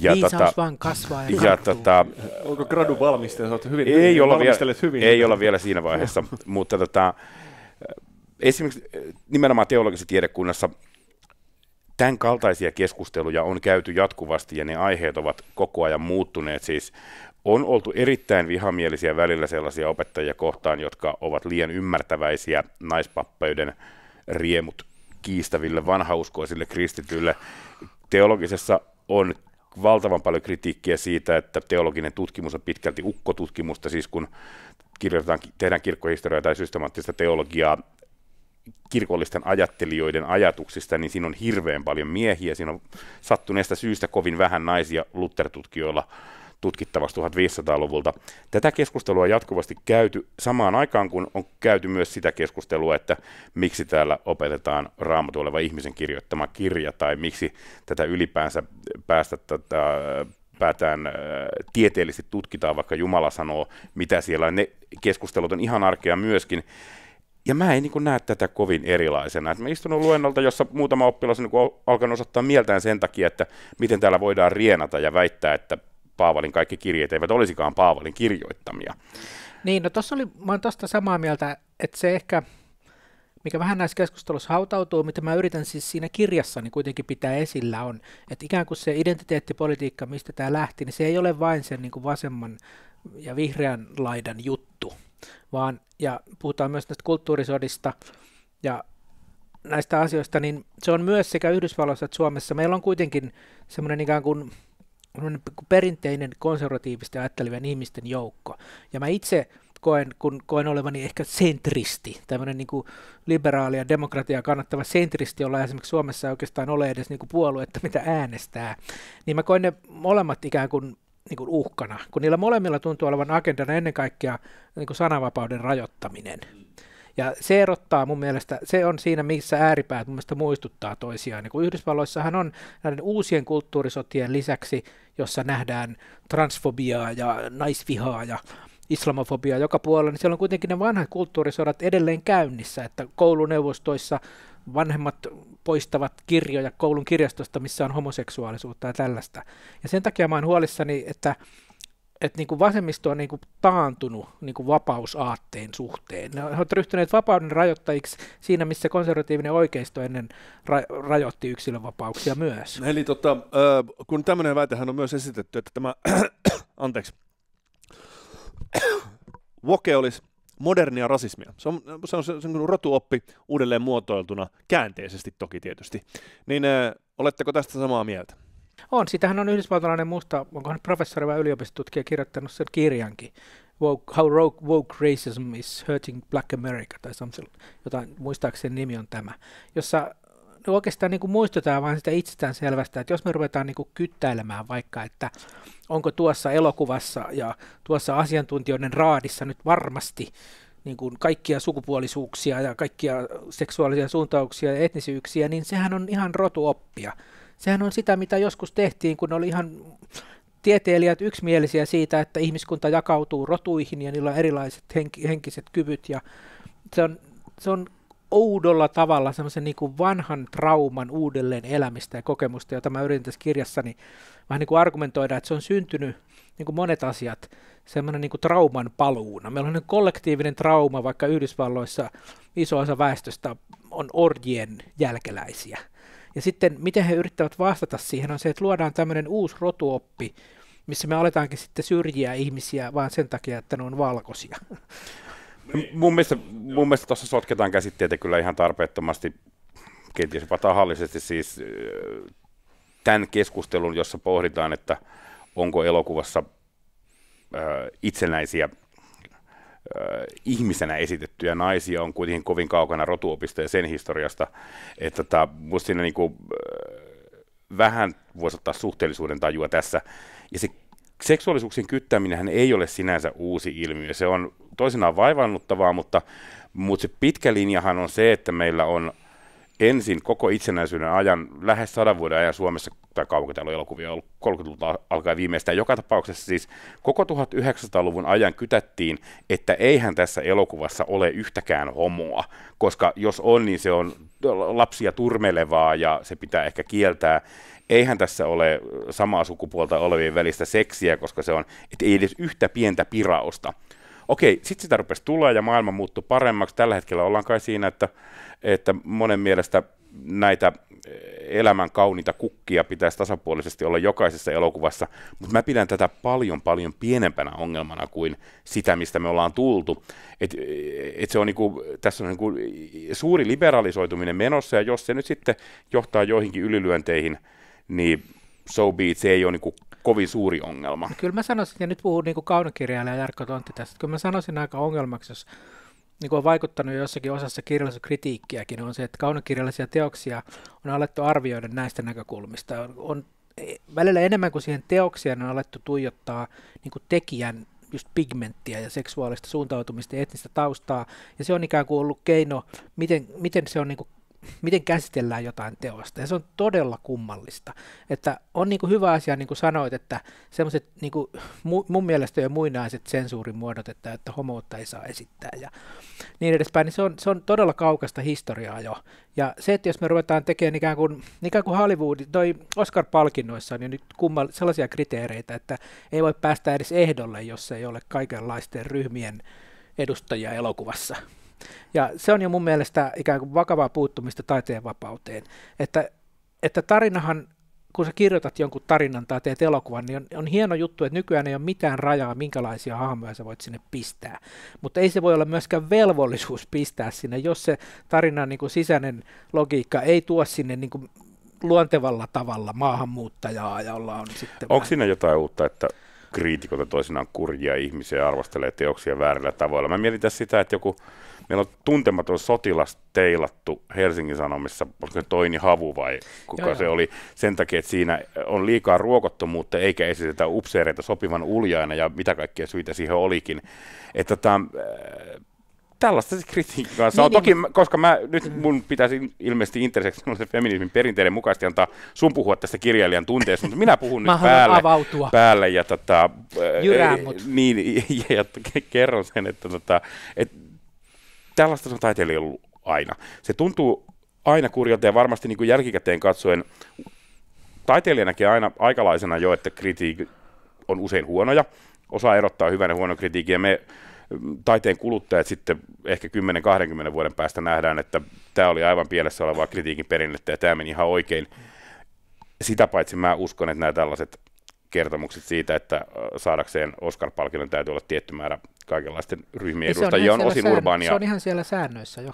Ja Viisaus tota, vaan kasvaa ja, ja tota, Onko gradu valmisteltu? Olet hyvin, ei olla vielä, hyvin. Ei olla vielä siinä vaiheessa, [laughs] mutta tota, esimerkiksi eh, nimenomaan teologisessa tiedekunnassa tämän kaltaisia keskusteluja on käyty jatkuvasti ja ne aiheet ovat koko ajan muuttuneet. Siis on oltu erittäin vihamielisiä välillä sellaisia opettajia kohtaan, jotka ovat liian ymmärtäväisiä naispappeuden riemut kiistäville vanhauskoisille kristityille. Teologisessa on valtavan paljon kritiikkiä siitä, että teologinen tutkimus on pitkälti ukkotutkimusta, siis kun kirjoitetaan, tehdään kirkkohistoriaa tai systemaattista teologiaa kirkollisten ajattelijoiden ajatuksista, niin siinä on hirveän paljon miehiä, siinä on sattuneesta syystä kovin vähän naisia Luther-tutkijoilla tutkittavaksi 1500-luvulta. Tätä keskustelua on jatkuvasti käyty samaan aikaan, kun on käyty myös sitä keskustelua, että miksi täällä opetetaan raamatu oleva ihmisen kirjoittama kirja, tai miksi tätä ylipäänsä päästä tätä, tota, päätään äh, tieteellisesti tutkitaan, vaikka Jumala sanoo, mitä siellä Ne keskustelut on ihan arkea myöskin. Ja mä en niin näe tätä kovin erilaisena. Et mä istun luennolta, jossa muutama oppilas on niin alkanut osoittaa mieltään sen takia, että miten täällä voidaan rienata ja väittää, että Paavalin kaikki kirjeet eivät olisikaan Paavalin kirjoittamia. Niin, no tuossa oli, mä oon tuosta samaa mieltä, että se ehkä, mikä vähän näissä keskustelussa hautautuu, mitä mä yritän siis siinä niin kuitenkin pitää esillä on, että ikään kuin se identiteettipolitiikka, mistä tämä lähti, niin se ei ole vain sen niin kuin vasemman ja vihreän laidan juttu, vaan, ja puhutaan myös näistä kulttuurisodista ja näistä asioista, niin se on myös sekä Yhdysvalloissa että Suomessa. Meillä on kuitenkin semmoinen ikään kuin niin perinteinen konservatiivisten ajattelevien ihmisten joukko. Ja mä itse koen, kun koen olevani ehkä sentristi, tämmöinen niin kuin liberaalia demokratiaa kannattava sentristi, jolla esimerkiksi Suomessa ei oikeastaan ole edes niin kuin että mitä äänestää, niin mä koen ne molemmat ikään kuin, niin kuin uhkana, kun niillä molemmilla tuntuu olevan agendana ennen kaikkea niin kuin sananvapauden rajoittaminen. Ja se erottaa mun mielestä, se on siinä, missä ääripäät mun mielestä muistuttaa toisiaan. Niin kun Yhdysvalloissahan on näiden uusien kulttuurisotien lisäksi, jossa nähdään transfobiaa ja naisvihaa ja islamofobiaa joka puolella, niin siellä on kuitenkin ne vanhat kulttuurisodat edelleen käynnissä, että kouluneuvostoissa vanhemmat poistavat kirjoja koulun kirjastosta, missä on homoseksuaalisuutta ja tällaista. Ja sen takia mä oon huolissani, että että niin kuin vasemmisto on niin kuin taantunut niin kuin vapausaatteen suhteen. Ne ovat ryhtyneet vapauden rajoittajiksi siinä, missä konservatiivinen oikeisto ennen ra- rajoitti yksilönvapauksia myös. Eli tota, kun tämmöinen väitehän on myös esitetty, että tämä, [coughs] anteeksi, [coughs] woke olisi modernia rasismia. Se on, se on, se on, se on niinku rotuoppi uudelleen muotoiltuna, käänteisesti toki tietysti. Niin ö, oletteko tästä samaa mieltä? On, sitähän on yhdysvaltalainen musta, onkohan professori vai yliopistotutkija kirjoittanut sen kirjankin. Woke, how woke, woke Racism is Hurting Black America tai something, jotain, muistaakseni nimi on tämä, jossa no oikeastaan niin kuin muistutaan vaan sitä itsestään selvästä, että jos me ruvetaan niin kuin kyttäilemään vaikka, että onko tuossa elokuvassa ja tuossa asiantuntijoiden raadissa nyt varmasti niin kuin kaikkia sukupuolisuuksia ja kaikkia seksuaalisia suuntauksia ja etnisyyksiä, niin sehän on ihan rotuoppia sehän on sitä, mitä joskus tehtiin, kun oli ihan tieteilijät yksimielisiä siitä, että ihmiskunta jakautuu rotuihin ja niillä on erilaiset henki, henkiset kyvyt. Ja se, on, se on oudolla tavalla semmoisen niin vanhan trauman uudelleen elämistä ja kokemusta, jota mä yritin tässä kirjassani vähän niin kuin argumentoida, että se on syntynyt, niin kuin monet asiat, semmoinen niin kuin trauman paluuna. Meillä on kollektiivinen trauma, vaikka Yhdysvalloissa iso osa väestöstä on orjien jälkeläisiä – ja sitten miten he yrittävät vastata siihen on se, että luodaan tämmöinen uusi rotuoppi, missä me aletaankin sitten syrjiä ihmisiä vaan sen takia, että ne on valkoisia. Mun mielestä, mun mielestä tuossa sotketaan käsitteitä kyllä ihan tarpeettomasti, kenties jopa tahallisesti siis tämän keskustelun, jossa pohditaan, että onko elokuvassa itsenäisiä ihmisenä esitettyjä naisia on kuitenkin kovin kaukana rotuopista ja sen historiasta, että tota, musta siinä kuin, niinku, vähän voisi ottaa suhteellisuuden tajua tässä. Ja se seksuaalisuuksien kyttäminen ei ole sinänsä uusi ilmiö. Se on toisinaan vaivannuttavaa, mutta, mutta se pitkä linjahan on se, että meillä on – ensin koko itsenäisyyden ajan, lähes sadan vuoden ajan Suomessa, tai kauanko täällä on elokuvia ollut, 30-luvulta alkaen viimeistään, joka tapauksessa siis koko 1900-luvun ajan kytättiin, että eihän tässä elokuvassa ole yhtäkään homoa, koska jos on, niin se on lapsia turmelevaa ja se pitää ehkä kieltää. Eihän tässä ole samaa sukupuolta olevien välistä seksiä, koska se on, että ei edes yhtä pientä pirausta Okei, sitten sitä rupesi tulla ja maailma muuttui paremmaksi. Tällä hetkellä ollaan kai siinä, että, että monen mielestä näitä eh, elämän kauniita kukkia pitäisi tasapuolisesti olla jokaisessa elokuvassa, mutta mä pidän tätä paljon paljon pienempänä ongelmana kuin sitä, mistä me ollaan tultu. Et, eh, et se on niinku, tässä on niinku suuri liberalisoituminen menossa, ja jos se nyt sitten johtaa joihinkin ylilyönteihin, niin so be it, se ei ole niinku kovin suuri ongelma. Kyllä mä sanoisin, ja nyt puhuu niin kaunokirjailija Jarkko Tontti tästä, kyllä mä sanoisin aika ongelmaksi, jos niin kuin on vaikuttanut jossakin osassa kirjallisuuskritiikkiäkin, on se, että kaunokirjallisia teoksia on alettu arvioida näistä näkökulmista. On, on välillä enemmän kuin siihen teokseen on alettu tuijottaa niin kuin tekijän just pigmenttiä ja seksuaalista suuntautumista ja etnistä taustaa, ja se on ikään kuin ollut keino, miten, miten se on niin kuin miten käsitellään jotain teosta. Ja se on todella kummallista. Että on niin kuin hyvä asia, niin kuin sanoit, että semmoiset niin kuin, mun mielestä jo muinaiset sensuurimuodot, että, että homoutta ei saa esittää ja niin edespäin, niin se on, se on todella kaukasta historiaa jo. Ja se, että jos me ruvetaan tekemään ikään kuin, ikään kuin Hollywood, toi Oscar-palkinnoissa on niin jo nyt kummal, sellaisia kriteereitä, että ei voi päästä edes ehdolle, jos ei ole kaikenlaisten ryhmien edustajia elokuvassa. Ja se on jo mun mielestä ikään kuin vakavaa puuttumista taiteen vapauteen. Että, että tarinahan kun sä kirjoitat jonkun tarinan tai teet elokuvan, niin on, on hieno juttu, että nykyään ei ole mitään rajaa, minkälaisia hahmoja sä voit sinne pistää. Mutta ei se voi olla myöskään velvollisuus pistää sinne, jos se tarinan niin kuin sisäinen logiikka ei tuo sinne niin kuin luontevalla tavalla maahanmuuttajaa, jolla on sitten... Onko vähän... siinä jotain uutta, että kriitikot on toisinaan kurjia ihmisiä ja arvostelee teoksia väärillä tavoilla? Mä mietin tässä sitä, että joku Meillä on tuntematon sotilas teilattu Helsingin Sanomissa, koska se Toini Havu vai kuka joo, se joo. oli, sen takia, että siinä on liikaa ruokottomuutta eikä esitetä upseereita sopivan uljaina ja mitä kaikkea syitä siihen olikin. Että tota, äh, tällaista se siis kritiikin kanssa niin, Toki, niin, koska mä, nyt mun pitäisi ilmeisesti intersektionaalisen feminismin perinteiden mukaisesti antaa sun puhua tästä kirjailijan tunteesta, mutta minä puhun [laughs] nyt päälle, avautua. päälle ja, tota, äh, Jyrää äh, mut. Niin, [laughs] ja, ja, ja kerron sen, että tota, et, tällaista se on taiteilija ollut aina. Se tuntuu aina kurjalta ja varmasti niin kuin jälkikäteen katsoen taiteilijanakin aina aikalaisena jo, että kritiikki on usein huonoja. osa erottaa hyvän ja huonon kritiikin ja me mm, taiteen kuluttajat sitten ehkä 10-20 vuoden päästä nähdään, että tämä oli aivan pielessä olevaa kritiikin perinnettä ja tämä meni ihan oikein. Sitä paitsi mä uskon, että nämä tällaiset kertomukset siitä, että saadakseen Oscar-palkinnon täytyy olla tietty määrä kaikenlaisten ryhmien niin edustajia on, on osin säännö, urbaania. Se on ihan siellä säännöissä jo.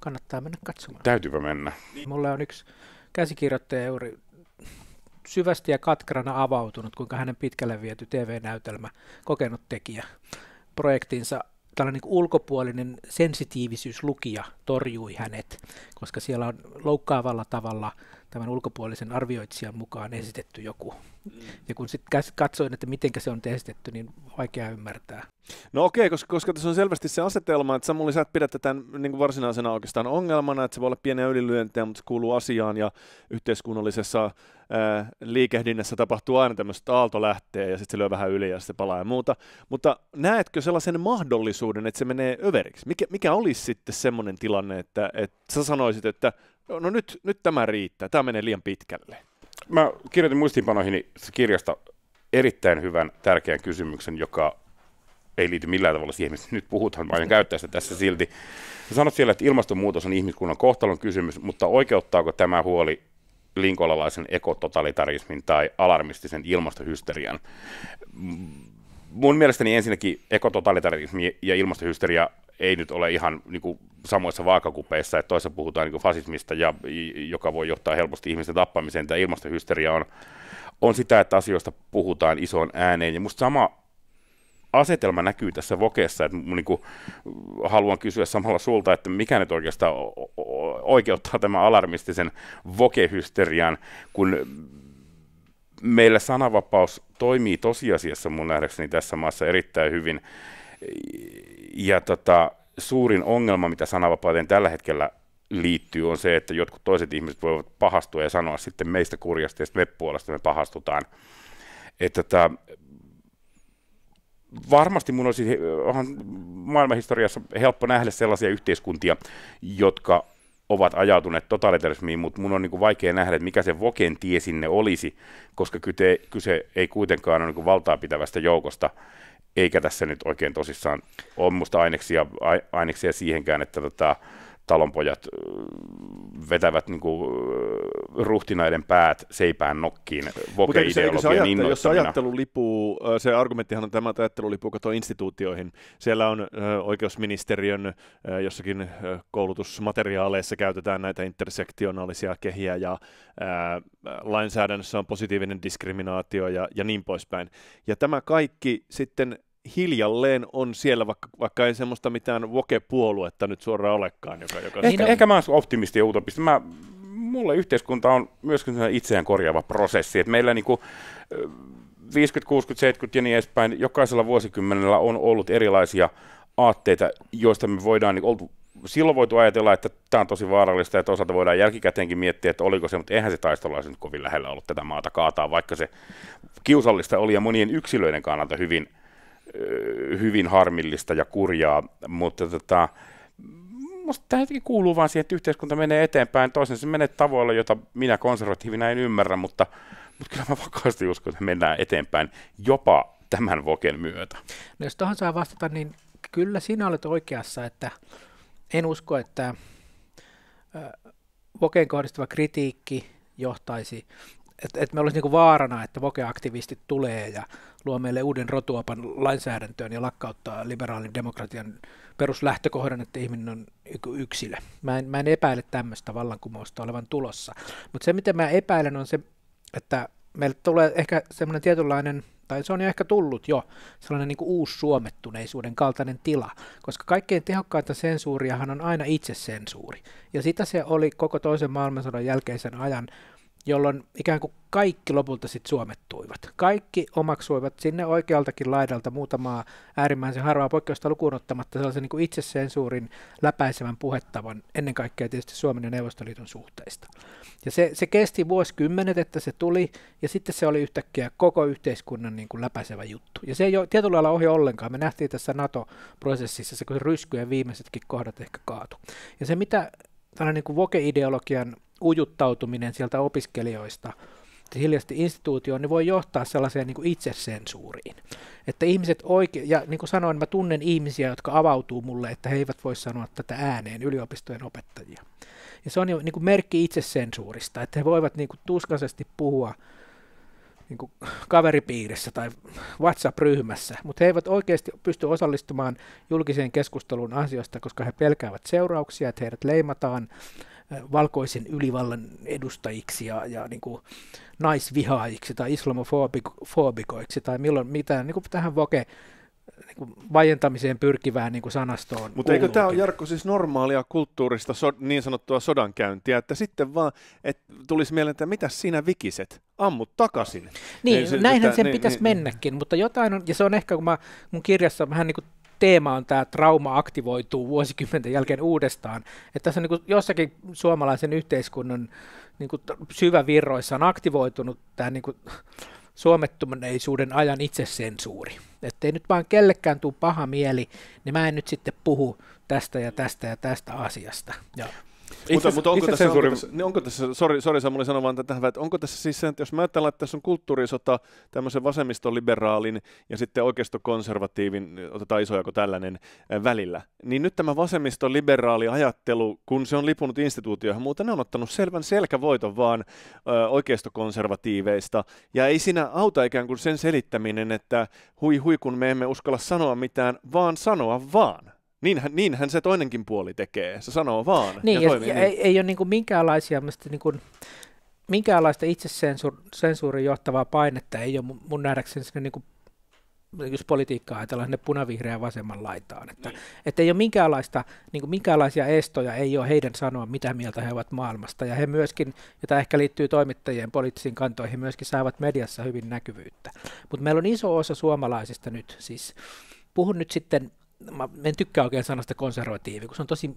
Kannattaa mennä katsomaan. Täytyypä mennä. Niin. Mulla on yksi käsikirjoittaja juuri syvästi ja katkerana avautunut, kuinka hänen pitkälle viety TV-näytelmä, kokenut tekijä, projektinsa tällainen niin ulkopuolinen sensitiivisyyslukija torjui hänet, koska siellä on loukkaavalla tavalla tämän ulkopuolisen arvioitsijan mukaan esitetty joku. Mm. Ja kun sitten katsoin, että miten se on testetty, niin vaikea ymmärtää. No okei, koska, koska tässä on selvästi se asetelma, että Samuli, sä et pidä tätä niin kuin varsinaisena oikeastaan ongelmana, että se voi olla pieniä ylilyöntejä, mutta se kuuluu asiaan ja yhteiskunnallisessa ää, liikehdinnässä tapahtuu aina tämmöistä aalto lähtee ja sitten se lyö vähän yli ja sitten palaa ja muuta. Mutta näetkö sellaisen mahdollisuuden, että se menee överiksi? Mikä, mikä olisi sitten semmoinen tilanne, että, että sä sanoisit, että No, no nyt, nyt tämä riittää, tämä menee liian pitkälle. Mä kirjoitin muistiinpanoihin kirjasta erittäin hyvän, tärkeän kysymyksen, joka ei liity millään tavalla siihen, mistä nyt puhutaan, mä en käyttää sitä tässä silti. Sä sanot siellä, että ilmastonmuutos on ihmiskunnan kohtalon kysymys, mutta oikeuttaako tämä huoli linkolalaisen ekototalitarismin tai alarmistisen ilmastohysterian? Mun mielestäni ensinnäkin ekototalitarismi ja ilmastohysteria ei nyt ole ihan niin kuin samoissa vaakakupeissa, että toisessa puhutaan niin fasismista, ja, joka voi johtaa helposti ihmisten tappamiseen. Tämä ilmastohysteria on, on sitä, että asioista puhutaan isoon ääneen. Ja musta sama asetelma näkyy tässä vokeessa, että niin kuin, haluan kysyä samalla sulta, että mikä nyt oikeastaan oikeuttaa tämän alarmistisen vokehysterian, kun meillä sanavapaus toimii tosiasiassa mun nähdäkseni tässä maassa erittäin hyvin ja tota, suurin ongelma, mitä sananvapauteen tällä hetkellä liittyy, on se, että jotkut toiset ihmiset voivat pahastua ja sanoa sitten meistä kurjasta ja sitten me puolesta me pahastutaan. Että tota, varmasti mun olisi, onhan maailmanhistoriassa helppo nähdä sellaisia yhteiskuntia, jotka ovat ajautuneet totalitarismiin, mutta mun on niin kuin vaikea nähdä, että mikä se voken tie sinne olisi, koska kyse, kyse ei kuitenkaan ole niin valtaa pitävästä joukosta, eikä tässä nyt oikein tosissaan ole musta aineksia, aineksia siihenkään, että tota, talonpojat vetävät niin kuin, ruhtinaiden päät seipään nokkiin voke-ideologian innoittamina. Jos ajattelu lipuu, se argumenttihan on tämä, että ajattelu lipuu instituutioihin. Siellä on oikeusministeriön jossakin koulutusmateriaaleissa käytetään näitä intersektionaalisia kehiä ja lainsäädännössä on positiivinen diskriminaatio ja, ja niin poispäin. Ja tämä kaikki sitten hiljalleen on siellä, vaikka, vaikka ei semmoista mitään woke-puoluetta nyt suoraan olekaan. Joka, joka ehkä, ehkä mä olen optimisti ja utopisti. Mä, mulle yhteiskunta on myöskin itseään korjaava prosessi. Et meillä niinku, 50, 60, 70 ja niin edespäin, jokaisella vuosikymmenellä on ollut erilaisia aatteita, joista me voidaan niin oltu silloin voitu ajatella, että tämä on tosi vaarallista ja toisaalta voidaan jälkikäteenkin miettiä, että oliko se, mutta eihän se olisi nyt kovin lähellä ollut tätä maata kaataa, vaikka se kiusallista oli ja monien yksilöiden kannalta hyvin – hyvin harmillista ja kurjaa, mutta tota, musta tämä jotenkin kuuluu vaan siihen, että yhteiskunta menee eteenpäin. Toisen se menee tavoilla, jota minä konservatiivina en ymmärrä, mutta, mutta kyllä mä vakaasti uskon, että mennään eteenpäin jopa tämän voken myötä. No jos tuohon saa vastata, niin kyllä sinä olet oikeassa, että en usko, että vokeen kohdistuva kritiikki johtaisi että et me olisi niinku vaarana, että vokeaktivistit tulee ja luo meille uuden rotuopan lainsäädäntöön ja lakkauttaa liberaalin demokratian peruslähtökohdan, että ihminen on yksilö. Mä en, mä en epäile tämmöistä vallankumousta olevan tulossa. Mutta se, mitä mä epäilen, on se, että meille tulee ehkä semmoinen tietynlainen, tai se on jo ehkä tullut jo, sellainen niin uusi suomettuneisuuden kaltainen tila, koska kaikkein tehokkainta sensuuriahan on aina itse sensuuri. Ja sitä se oli koko toisen maailmansodan jälkeisen ajan jolloin ikään kuin kaikki lopulta sitten suomettuivat. Kaikki omaksuivat sinne oikealtakin laidalta muutamaa äärimmäisen harvaa poikkeusta lukuun ottamatta sellaisen niin kuin itsesensuurin läpäisevän puhettavan ennen kaikkea tietysti Suomen ja Neuvostoliiton suhteista. Ja se, se kesti vuosikymmenet, että se tuli, ja sitten se oli yhtäkkiä koko yhteiskunnan niin kuin läpäisevä juttu. Ja se ei ole tietyllä lailla ohi ollenkaan. Me nähtiin tässä NATO-prosessissa se, kun se ryskyjen viimeisetkin kohdat ehkä kaatu. Ja se, mitä tällainen niin voke-ideologian ujuttautuminen sieltä opiskelijoista hiljaisesti instituutioon, niin voi johtaa sellaiseen niin kuin itsesensuuriin. Että ihmiset oike ja niin kuin sanoin, mä tunnen ihmisiä, jotka avautuu mulle, että he eivät voi sanoa tätä ääneen, yliopistojen opettajia. Ja se on jo niin kuin merkki itsesensuurista, että he voivat niin kuin tuskaisesti puhua niin kuin kaveripiirissä tai WhatsApp-ryhmässä, mutta he eivät oikeasti pysty osallistumaan julkiseen keskusteluun asioista, koska he pelkäävät seurauksia, että heidät leimataan, valkoisen ylivallan edustajiksi ja, ja niin kuin naisvihaajiksi tai islamofobikoiksi tai milloin mitään niin kuin tähän voke niin kuin vajentamiseen pyrkivään niin kuin sanastoon. Mutta eikö tämä ole, Jarkko, siis normaalia kulttuurista so, niin sanottua sodankäyntiä, että sitten vaan et, tulisi mieleen, että mitä sinä vikiset, ammut takaisin. Niin, Ei, se, näinhän että, sen niin, pitäisi niin, niin. mennäkin, niin. mutta jotain on, ja se on ehkä, kun mä, mun kirjassa vähän niin kuin teema on tämä trauma aktivoituu vuosikymmenten jälkeen uudestaan. Että tässä on niin jossakin suomalaisen yhteiskunnan niin kuin syvävirroissa on aktivoitunut tämä niin suomettuneisuuden ajan itsesensuuri. Että ei nyt vaan kellekään tule paha mieli, niin mä en nyt sitten puhu tästä ja tästä ja tästä asiasta. Ja mutta, mutta onko, tässä, sensuuri... onko tässä, niin onko tässä, sorry, sorry Samuli sanon vaan tähän, että onko tässä siis se, että jos mä ajattelen, että tässä on kulttuurisota tämmöisen vasemmistoliberaalin ja sitten oikeistokonservatiivin, otetaan isoja kuin tällainen, välillä, niin nyt tämä vasemmistoliberaali ajattelu, kun se on lipunut instituutioihin, muuta, ne on ottanut selvän selkävoiton vaan ö, oikeistokonservatiiveista, ja ei siinä auta ikään kuin sen selittäminen, että hui hui kun me emme uskalla sanoa mitään, vaan sanoa vaan. Niinhän, niinhän se toinenkin puoli tekee, se sanoo vaan. Niin, ja, toimii, ja niin. ei, ei ole niinku minkäänlaisia, mistä kuin, niinku, minkäänlaista itsesensuurin johtavaa painetta ei ole mun, nähdäkseni sinne niinku jos politiikkaa ajatellaan sinne punavihreän vasemman laitaan, että, niin. että ei ole minkäänlaista, niin kuin minkäänlaisia estoja ei ole heidän sanoa, mitä mieltä he ovat maailmasta, ja he myöskin, ja tämä ehkä liittyy toimittajien poliittisiin kantoihin, myöskin saavat mediassa hyvin näkyvyyttä. Mutta meillä on iso osa suomalaisista nyt, siis puhun nyt sitten mä en tykkää oikein sanasta konservatiivi, kun se on tosi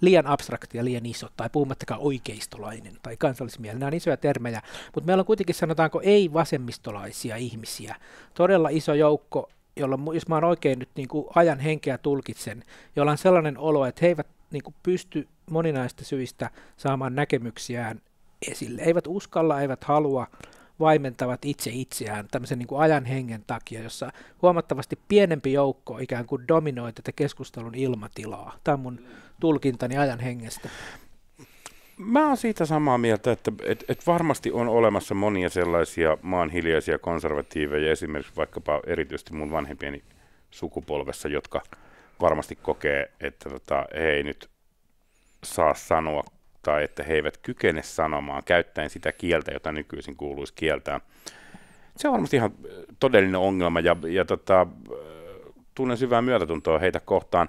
liian abstrakti ja liian iso, tai puhumattakaan oikeistolainen tai kansallismielinen. Nämä on isoja termejä, mutta meillä on kuitenkin sanotaanko ei-vasemmistolaisia ihmisiä. Todella iso joukko, jolla, jos mä oon oikein nyt niin kuin ajan henkeä tulkitsen, jolla on sellainen olo, että he eivät niin kuin pysty moninaista syistä saamaan näkemyksiään esille. Eivät uskalla, eivät halua, vaimentavat itse itseään tämmöisen niin kuin ajan hengen takia, jossa huomattavasti pienempi joukko ikään kuin dominoi tätä keskustelun ilmatilaa. Tämä on mun tulkintani ajan hengestä. Mä oon siitä samaa mieltä, että et, et varmasti on olemassa monia sellaisia maan hiljaisia konservatiiveja, esimerkiksi vaikkapa erityisesti mun vanhempieni sukupolvessa, jotka varmasti kokee, että tota, ei nyt saa sanoa tai että he eivät kykene sanomaan käyttäen sitä kieltä, jota nykyisin kuuluisi kieltää. Se on varmasti ihan äh, todellinen ongelma ja, ja tota, äh, tunnen syvää myötätuntoa heitä kohtaan.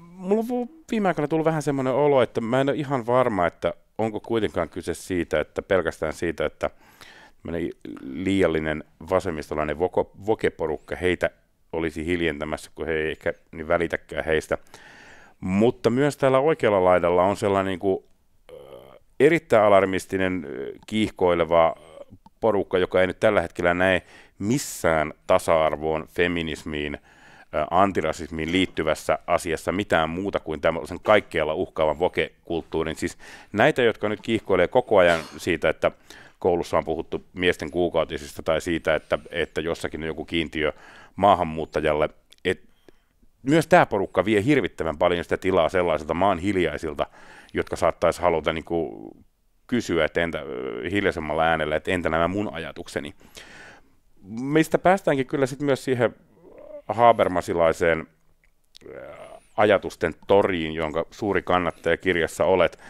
Mulla on viime aikoina tullut vähän semmoinen olo, että mä en ole ihan varma, että onko kuitenkaan kyse siitä, että pelkästään siitä, että liiallinen vasemmistolainen vokeporukka heitä olisi hiljentämässä, kun he ei ehkä niin välitäkään heistä. Mutta myös täällä oikealla laidalla on sellainen niin kuin, erittäin alarmistinen, kiihkoileva porukka, joka ei nyt tällä hetkellä näe missään tasa-arvoon, feminismiin, antirasismiin liittyvässä asiassa mitään muuta kuin tämmöisen kaikkialla uhkaavan vokekulttuurin. Siis näitä, jotka nyt kiihkoilee koko ajan siitä, että koulussa on puhuttu miesten kuukautisista tai siitä, että, että jossakin on joku kiintiö maahanmuuttajalle – myös tämä porukka vie hirvittävän paljon sitä tilaa sellaisilta maan hiljaisilta, jotka saattaisi haluta niin kuin kysyä että entä, hiljaisemmalla äänellä, että entä nämä mun ajatukseni. Mistä päästäänkin kyllä sitten myös siihen Habermasilaiseen äh, ajatusten toriin, jonka suuri kannattaja kirjassa olet. Äh,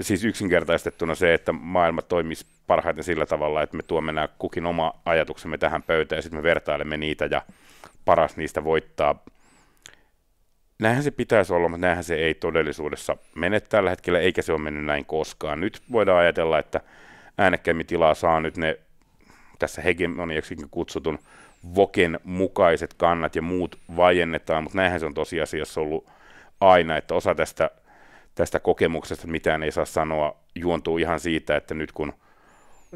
siis yksinkertaistettuna se, että maailma toimisi parhaiten sillä tavalla, että me tuomme nämä kukin oma ajatuksemme tähän pöytään ja sitten me vertailemme niitä ja paras niistä voittaa Näinhän se pitäisi olla, mutta näinhän se ei todellisuudessa mene tällä hetkellä, eikä se ole mennyt näin koskaan. Nyt voidaan ajatella, että äänekkäimmin tilaa saa nyt ne tässä hegemoniaksikin kutsutun Voken mukaiset kannat ja muut vajennetaan, mutta näinhän se on tosiasiassa ollut aina, että osa tästä, tästä kokemuksesta, mitään ei saa sanoa, juontuu ihan siitä, että nyt kun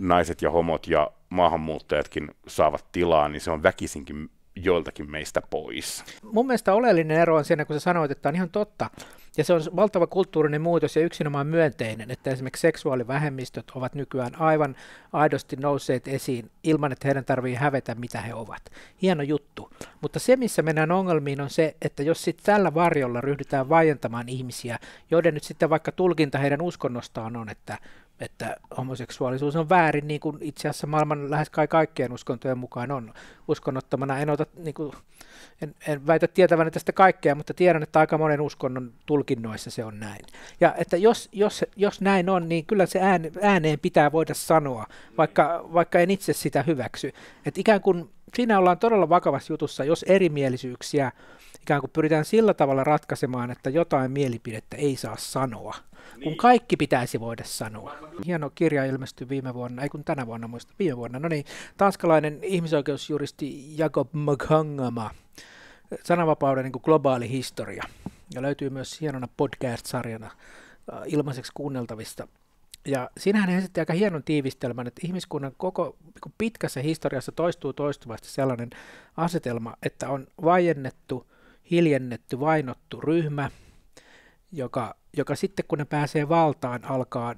naiset ja homot ja maahanmuuttajatkin saavat tilaa, niin se on väkisinkin joiltakin meistä pois. Mun mielestä oleellinen ero on siinä, kun sä sanoit, että on ihan totta. Ja se on valtava kulttuurinen muutos ja yksinomaan myönteinen, että esimerkiksi seksuaalivähemmistöt ovat nykyään aivan aidosti nousseet esiin ilman, että heidän tarvii hävetä, mitä he ovat. Hieno juttu. Mutta se, missä mennään ongelmiin, on se, että jos sitten tällä varjolla ryhdytään vaientamaan ihmisiä, joiden nyt sitten vaikka tulkinta heidän uskonnostaan on, että että homoseksuaalisuus on väärin, niin kuin itse asiassa maailman lähes kai kaikkien uskontojen mukaan on uskonnottomana. En, ota, niin kuin, en, en väitä tietäväni tästä kaikkea, mutta tiedän, että aika monen uskonnon tulkinnoissa se on näin. Ja että jos, jos, jos näin on, niin kyllä se ääneen pitää voida sanoa, vaikka, vaikka en itse sitä hyväksy. Että ikään kuin siinä ollaan todella vakavassa jutussa, jos erimielisyyksiä ikään kuin pyritään sillä tavalla ratkaisemaan, että jotain mielipidettä ei saa sanoa, niin. kun kaikki pitäisi voida sanoa. Hieno kirja ilmestyi viime vuonna, ei kun tänä vuonna muista, viime vuonna, no niin, tanskalainen ihmisoikeusjuristi Jakob Mghangama, sananvapauden niin kuin globaali historia, ja löytyy myös hienona podcast-sarjana äh, ilmaiseksi kuunneltavista. Ja siinähän hän esitti aika hienon tiivistelmän, että ihmiskunnan koko niin pitkässä historiassa toistuu toistuvasti sellainen asetelma, että on vaiennettu hiljennetty, vainottu ryhmä, joka, joka sitten kun ne pääsee valtaan, alkaa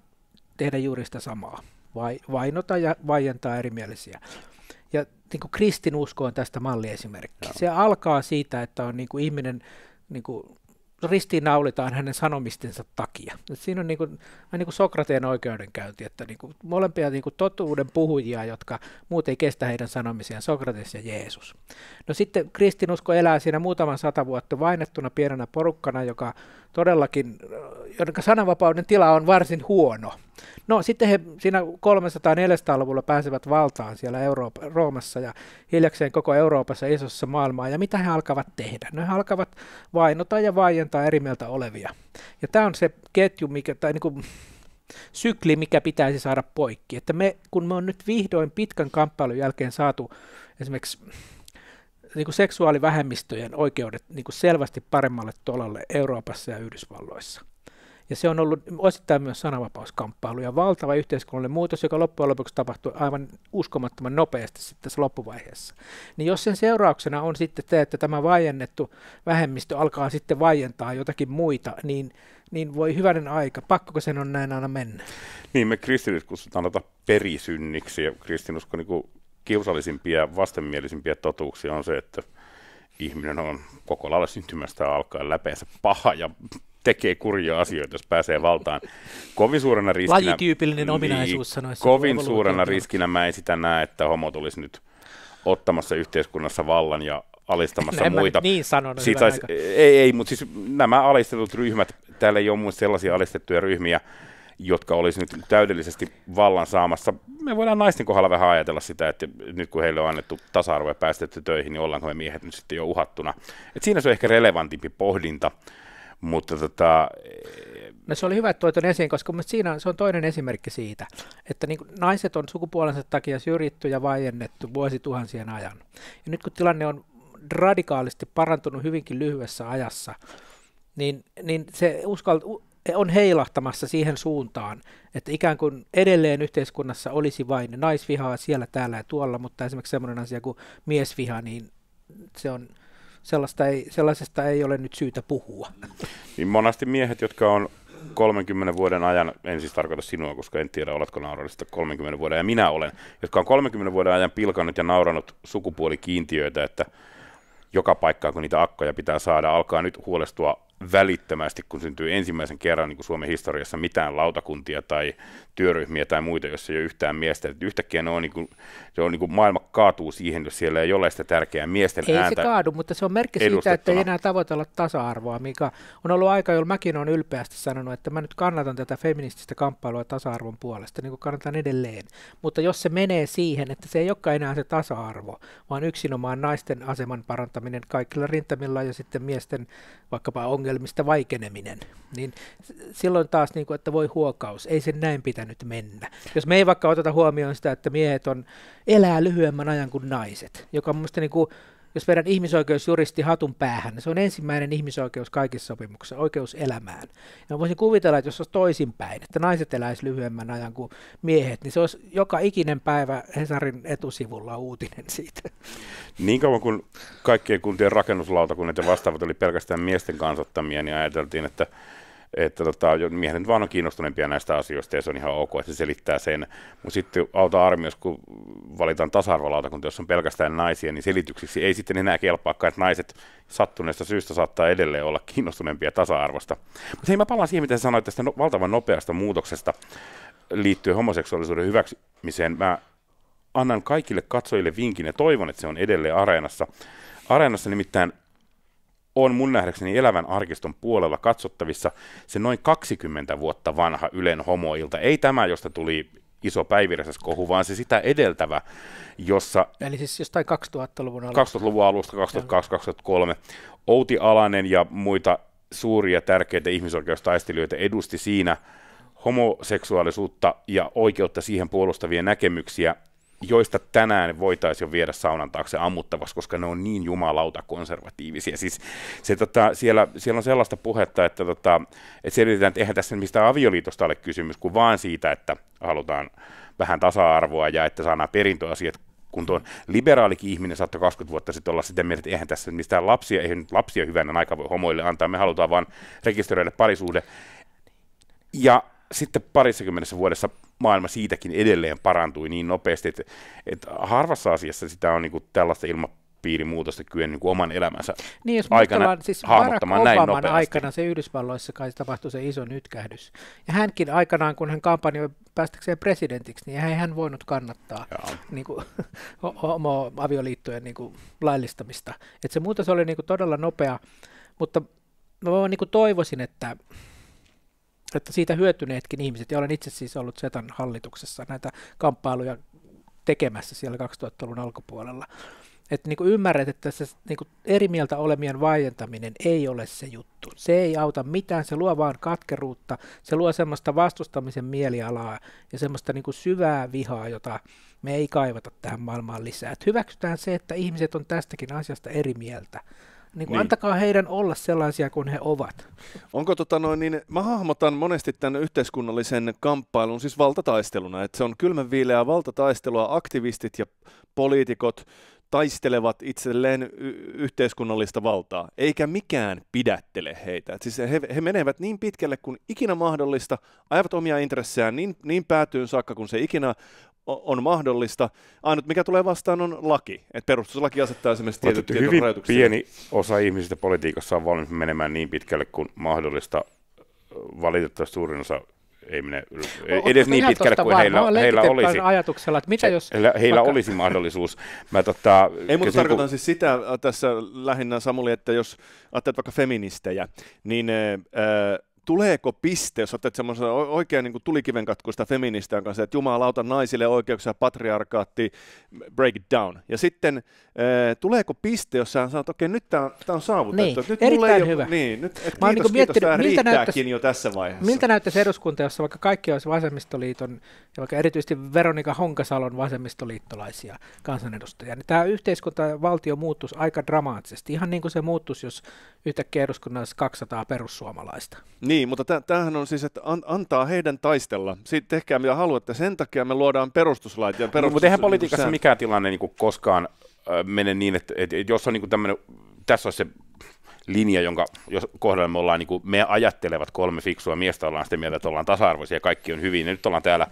tehdä juuri sitä samaa, vai, vainota ja vaientaa erimielisiä. Ja niin kuin kristinusko on tästä malliesimerkki. Joo. Se alkaa siitä, että on niin kuin ihminen niin kuin ristiinnaulitaan hänen sanomistensa takia. Et siinä on niin kuin, niin kuin Sokrateen oikeudenkäynti, että niin kuin molempia niin kuin totuuden puhujia, jotka muuten ei kestä heidän sanomisiaan, Sokrates ja Jeesus. No sitten kristinusko elää siinä muutaman sata vuotta vainettuna pienenä porukkana, joka todellakin, jonka sananvapauden tila on varsin huono. No sitten he siinä 300-400-luvulla pääsevät valtaan siellä Euroopan Roomassa ja hiljakseen koko Euroopassa isossa maailmaa. Ja mitä he alkavat tehdä? No he alkavat vainota ja vaientaa eri mieltä olevia. Ja tämä on se ketju, mikä, tai niin kuin, sykli, mikä pitäisi saada poikki. Että me, kun me on nyt vihdoin pitkän kamppailun jälkeen saatu esimerkiksi niin kuin seksuaalivähemmistöjen oikeudet niin kuin selvästi paremmalle tolalle Euroopassa ja Yhdysvalloissa. Ja se on ollut osittain myös sananvapauskamppailu ja valtava yhteiskunnallinen muutos, joka loppujen lopuksi tapahtui aivan uskomattoman nopeasti sitten tässä loppuvaiheessa. Niin jos sen seurauksena on sitten se, että tämä vaiennettu vähemmistö alkaa sitten vaientaa jotakin muita, niin, niin voi hyvänen aika, pakkoko sen on näin aina mennä? Niin, me kristityt kutsutaan perisynniksi ja kristinusko niin kiusallisimpia, vastenmielisimpiä totuuksia on se, että ihminen on koko lailla syntymästä alkaen läpeensä paha ja tekee kurjia asioita, jos pääsee valtaan. Kovin suurena riskinä... Lajityypillinen niin, ominaisuus sanoisi. Kovin suurena riskinä mä en sitä näe, että homo tulisi nyt ottamassa yhteiskunnassa vallan ja alistamassa en muita. niin sanonut Siitä sais, ei, ei, mutta siis nämä alistetut ryhmät, täällä ei ole muista sellaisia alistettuja ryhmiä, jotka olisi nyt täydellisesti vallan saamassa. Me voidaan naisten kohdalla vähän ajatella sitä, että nyt kun heille on annettu tasa-arvo ja päästetty töihin, niin ollaanko me miehet nyt sitten jo uhattuna. Et siinä se on ehkä relevantimpi pohdinta, mutta tota... No se oli hyvä, että toit esiin, koska siinä on, se on toinen esimerkki siitä, että niin naiset on sukupuolensa takia syrjitty ja vaiennettu vuosituhansien ajan. Ja nyt kun tilanne on radikaalisti parantunut hyvinkin lyhyessä ajassa, niin, niin se uskalt, on heilahtamassa siihen suuntaan, että ikään kuin edelleen yhteiskunnassa olisi vain naisvihaa siellä, täällä ja tuolla, mutta esimerkiksi sellainen asia kuin miesviha, niin se on, sellaista ei, sellaisesta ei ole nyt syytä puhua. Niin monasti miehet, jotka on 30 vuoden ajan, en siis tarkoita sinua, koska en tiedä, oletko naurallista 30 vuoden, ja minä olen, jotka on 30 vuoden ajan pilkannut ja nauranut sukupuolikiintiöitä, että joka paikkaa, kun niitä akkoja pitää saada, alkaa nyt huolestua välittömästi, kun syntyy ensimmäisen kerran niin kuin Suomen historiassa mitään lautakuntia tai työryhmiä tai muita, jossa ei ole yhtään miestä. Että yhtäkkiä ne on, niin kuin, se on niin kuin maailma kaatuu siihen, jos siellä ei ole sitä tärkeää miesten ei ääntä. Ei se kaadu, mutta se on merkki siitä, että ei enää tavoitella tasa-arvoa, mikä on ollut aika, jolloin mäkin olen ylpeästi sanonut, että mä nyt kannatan tätä feminististä kamppailua tasa-arvon puolesta, niin kuin kannatan edelleen. Mutta jos se menee siihen, että se ei olekaan enää se tasa-arvo, vaan yksinomaan naisten aseman parantaminen kaikilla rintamilla ja sitten miesten vaikkapa ongelmia, ongelmista vaikeneminen, niin silloin taas, niin kuin, että voi huokaus, ei sen näin pitänyt mennä. Jos me ei vaikka oteta huomioon sitä, että miehet on, elää lyhyemmän ajan kuin naiset, joka on mielestäni niin kuin, jos vedän ihmisoikeusjuristi hatun päähän, niin se on ensimmäinen ihmisoikeus kaikissa sopimuksissa, oikeus elämään. Ja voisin kuvitella, että jos olisi toisinpäin, että naiset eläisivät lyhyemmän ajan kuin miehet, niin se olisi joka ikinen päivä Hesarin etusivulla uutinen siitä. Niin kauan kuin kaikkien kuntien rakennuslautakunnat ja vastaavat oli pelkästään miesten kansottamia, niin ajateltiin, että että tota, miehet nyt vaan on kiinnostuneempia näistä asioista ja se on ihan ok, että se selittää sen. Mutta sitten auta armios, kun valitaan tasa-arvolautakunta, jos on pelkästään naisia, niin selityksiksi ei sitten enää kelpaakaan, että naiset sattuneesta syystä saattaa edelleen olla kiinnostuneempia tasa-arvosta. Mutta hei, mä palaan siihen, mitä sä sanoit tästä no- valtavan nopeasta muutoksesta liittyen homoseksuaalisuuden hyväksymiseen. Mä annan kaikille katsojille vinkin ja toivon, että se on edelleen areenassa. Areenassa nimittäin on mun nähdäkseni elävän arkiston puolella katsottavissa se noin 20 vuotta vanha Ylen homoilta. Ei tämä, josta tuli iso kohu, vaan se sitä edeltävä, jossa... Eli siis jostain 2000-luvun alusta. 2000-luvun alusta, 2002-2003. Outi Alanen ja muita suuria tärkeitä ihmisoikeustaistelijoita edusti siinä homoseksuaalisuutta ja oikeutta siihen puolustavia näkemyksiä, joista tänään voitaisiin jo viedä saunan taakse ammuttavaksi, koska ne on niin jumalauta konservatiivisia. Siis se, tota, siellä, siellä on sellaista puhetta, että, tota, että selitetään, että eihän tässä mistä avioliitosta ole kysymys, kuin vaan siitä, että halutaan vähän tasa-arvoa ja että saadaan perintöasiat kun tuon liberaalikin ihminen saattoi 20 vuotta sitten olla sitä mieltä, että eihän tässä mistään lapsia, eihän nyt lapsia hyvänä aika voi homoille antaa, me halutaan vaan rekisteröidä parisuhde. Ja sitten parissakymmenessä vuodessa maailma siitäkin edelleen parantui niin nopeasti, että, että harvassa asiassa sitä on niin kuin tällaista piirimuutosta kyen niin oman elämänsä niin, jos aikana siis hahmottamaan näin nopeasti. aikana se Yhdysvalloissa kai tapahtui se iso nytkähdys. Ja hänkin aikanaan, kun hän kampanjoi päästäkseen presidentiksi, niin ei hän voinut kannattaa niin kuin, [laughs] homo-avioliittojen niin kuin, laillistamista. Et se muutos oli niin kuin, todella nopea, mutta mä vaan niin kuin, toivoisin, että että siitä hyötyneetkin ihmiset, ja olen itse siis ollut Setan hallituksessa näitä kamppailuja tekemässä siellä 2000-luvun alkupuolella, että niin kuin ymmärrät, että se niin kuin eri mieltä olemien vaientaminen ei ole se juttu. Se ei auta mitään, se luo vaan katkeruutta, se luo semmoista vastustamisen mielialaa ja semmoista niin kuin syvää vihaa, jota me ei kaivata tähän maailmaan lisää. Et hyväksytään se, että ihmiset on tästäkin asiasta eri mieltä. Niin niin. Antakaa heidän olla sellaisia kuin he ovat. Onko tota noin, niin mä hahmotan monesti tämän yhteiskunnallisen kamppailun siis valtataisteluna, että se on kylmän viileää valtataistelua, aktivistit ja poliitikot taistelevat itselleen y- yhteiskunnallista valtaa, eikä mikään pidättele heitä. Et siis he, he menevät niin pitkälle kuin ikinä mahdollista, ajavat omia intressejään niin, niin päätyyn saakka kuin se ikinä on mahdollista. Ainut, mikä tulee vastaan, on laki. Et perustuslaki asettaa esimerkiksi tietyt, tietyt hyvin rajoituksia. pieni osa ihmisistä politiikassa on valmis menemään niin pitkälle kuin mahdollista. Valitettavasti suurin osa ei mene ei edes niin pitkälle kuin heillä, heillä olisi. ajatuksella, että mitä jos... Heillä, heillä vaikka... olisi mahdollisuus. Mä tota, ei, mutta tarkoitan kun... siis sitä äh, tässä lähinnä Samuli, että jos ajattelet vaikka feministejä, niin... Äh, tuleeko piste, jos otat semmoisen oikein niin tulikiven katkuista feministään kanssa, että jumalauta naisille oikeuksia, patriarkaatti, break it down. Ja sitten eh, tuleeko piste, jos sä sanot, okei, nyt tämä on saavutettu. Niin, nyt erittäin ei hyvä. Ole, niin, nyt, et, Mä kiitos, niin kiitos, tämä riittääkin jo tässä vaiheessa. Miltä näyttäisi eduskunta, jossa vaikka kaikki olisi vasemmistoliiton ja vaikka erityisesti Veronika Honkasalon vasemmistoliittolaisia kansanedustajia, niin tämä yhteiskunta ja valtio muuttuisi aika dramaattisesti, ihan niin kuin se muuttuisi, jos yhtäkkiä eduskunnassa 200 perussuomalaista. Niin, niin, mutta tämähän on siis, että antaa heidän taistella. Siitä tehkää mitä haluatte. Sen takia me luodaan perustuslait ja perustus... Niin, no, mutta eihän politiikassa niin mikään tilanne niin koskaan äh, mene niin, että, että, että jos on niin tämmöinen, tässä on se linja, jonka jos kohdalla me ollaan, niin kuin me ajattelevat kolme fiksua miestä, ollaan sitä mieltä, että ollaan tasa-arvoisia ja kaikki on hyvin. Ja nyt ollaan täällä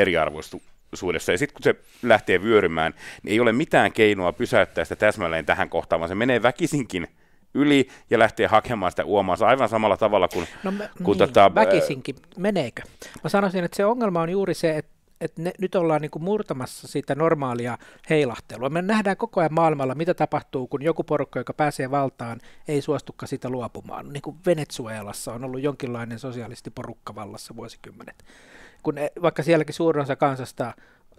eriarvoistu Suudessa. Ja sitten kun se lähtee vyörymään, niin ei ole mitään keinoa pysäyttää sitä täsmälleen tähän kohtaan, vaan se menee väkisinkin – yli ja lähtee hakemaan sitä uomaansa aivan samalla tavalla kuin... No me, kun niin, tota, väkisinkin, meneekö? Mä sanoisin, että se ongelma on juuri se, että et ne, nyt ollaan niinku murtamassa sitä normaalia heilahtelua. Me nähdään koko ajan maailmalla, mitä tapahtuu, kun joku porukka, joka pääsee valtaan, ei suostukaan sitä luopumaan. Niin kuin Venezuelassa on ollut jonkinlainen sosialistiporukka vallassa vuosikymmenet. Kun, e, vaikka sielläkin suurin osa kansasta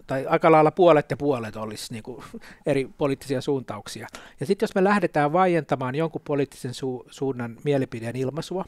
tai aika lailla puolet ja puolet olisi niin kuin eri poliittisia suuntauksia. Ja sitten jos me lähdetään vaientamaan jonkun poliittisen su- suunnan mielipideen ilmaisua,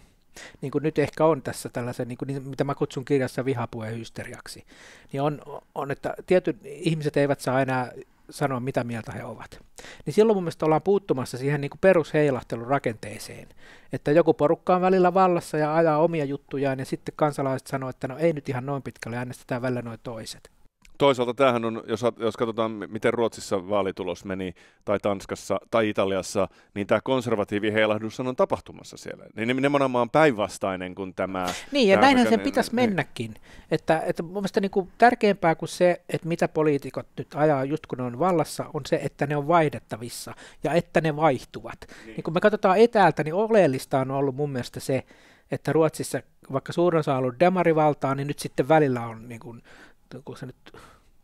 niin kuin nyt ehkä on tässä tällaisen, niinku, niin kuin, mitä mä kutsun kirjassa vihapuehysteriaksi, niin on, on, että tietyt ihmiset eivät saa enää sanoa, mitä mieltä he ovat. Niin silloin mun mielestä ollaan puuttumassa siihen niin perusheilahtelun rakenteeseen, että joku porukka on välillä vallassa ja ajaa omia juttujaan ja sitten kansalaiset sanoo, että no ei nyt ihan noin pitkälle, äänestetään välillä noin toiset. Toisaalta tämähän on, jos, jos katsotaan miten Ruotsissa vaalitulos meni, tai Tanskassa, tai Italiassa, niin tämä konservatiivi heilahdus on tapahtumassa siellä. Niin ne nimenomaan päinvastainen kuin tämä. Niin, ja näinhän sen pitäisi niin. mennäkin. Että, että mun mielestä niin kuin tärkeämpää kuin se, että mitä poliitikot nyt ajaa just kun ne on vallassa, on se, että ne on vaihdettavissa ja että ne vaihtuvat. Niin, niin kun me katsotaan etäältä, niin oleellista on ollut mun mielestä se, että Ruotsissa, vaikka suurin osa on ollut demarivaltaa, niin nyt sitten välillä on niin kuin onko se nyt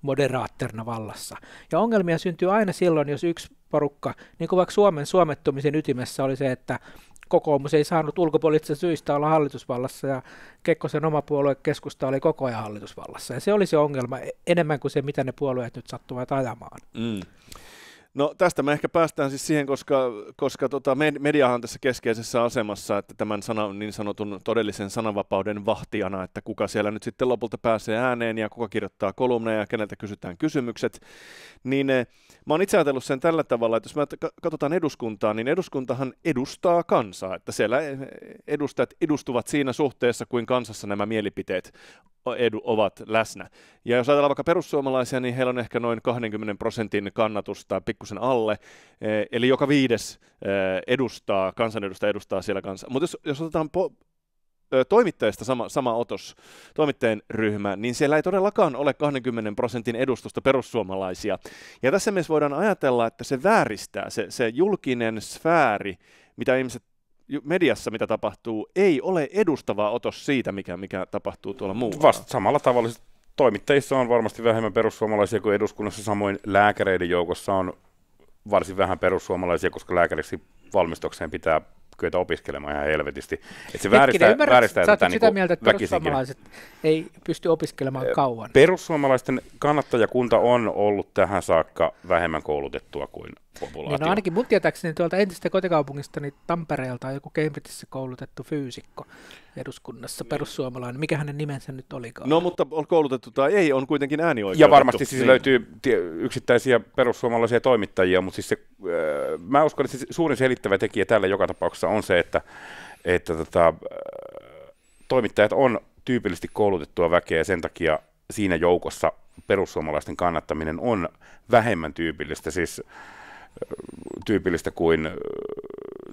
moderaatterina vallassa. Ja ongelmia syntyy aina silloin, jos yksi porukka, niin kuin vaikka Suomen suomettumisen ytimessä oli se, että kokoomus ei saanut ulkopoliittisista syistä olla hallitusvallassa ja Kekkosen oma puolue keskusta oli koko ajan hallitusvallassa. Ja se oli se ongelma e- enemmän kuin se, mitä ne puolueet nyt sattuvat ajamaan. Mm. No tästä me ehkä päästään siis siihen, koska, koska tota, mediahan on tässä keskeisessä asemassa, että tämän sana, niin sanotun todellisen sananvapauden vahtijana, että kuka siellä nyt sitten lopulta pääsee ääneen ja kuka kirjoittaa kolumneja ja keneltä kysytään kysymykset. Niin eh, mä oon itse ajatellut sen tällä tavalla, että jos me katsotaan eduskuntaa, niin eduskuntahan edustaa kansaa, että siellä eh, edustajat edustuvat siinä suhteessa, kuin kansassa nämä mielipiteet edu ovat läsnä. Ja jos ajatellaan vaikka perussuomalaisia, niin heillä on ehkä noin 20 prosentin kannatusta pikkusen alle, e, eli joka viides e, edustaa, kansanedusta edustaa siellä kanssa. Mutta jos, jos otetaan po- e, toimittajista sama, sama otos, toimittajien ryhmä, niin siellä ei todellakaan ole 20 prosentin edustusta perussuomalaisia. Ja tässä mielessä voidaan ajatella, että se vääristää, se, se julkinen sfääri, mitä ihmiset mediassa, mitä tapahtuu, ei ole edustava otos siitä, mikä, mikä tapahtuu tuolla muualla. Vasta samalla tavalla siis toimittajissa on varmasti vähemmän perussuomalaisia kuin eduskunnassa, samoin lääkäreiden joukossa on varsin vähän perussuomalaisia, koska lääkäriksi valmistukseen pitää kyetä opiskelemaan ihan helvetisti. Et se vääristää, ymmärrät, vääristää tätä niin sitä mieltä, että perussuomalaiset ei pysty opiskelemaan kauan. Perussuomalaisten kannattajakunta on ollut tähän saakka vähemmän koulutettua kuin populaatio. Niin, no ainakin mun tietääkseni tuolta entistä kotikaupungista niin Tampereelta on joku Cambridgeissa koulutettu fyysikko eduskunnassa, niin. perussuomalainen. Mikä hänen nimensä nyt olikaan? No mutta on koulutettu tai ei, on kuitenkin äänioikeutettu. Ja varmasti siis niin. löytyy yksittäisiä perussuomalaisia toimittajia, mutta siis se, äh, mä uskon, että se siis suurin selittävä tekijä tällä joka tapauksessa on se, että, että tota, äh, toimittajat on tyypillisesti koulutettua väkeä ja sen takia siinä joukossa perussuomalaisten kannattaminen on vähemmän tyypillistä, siis äh, tyypillistä kuin äh,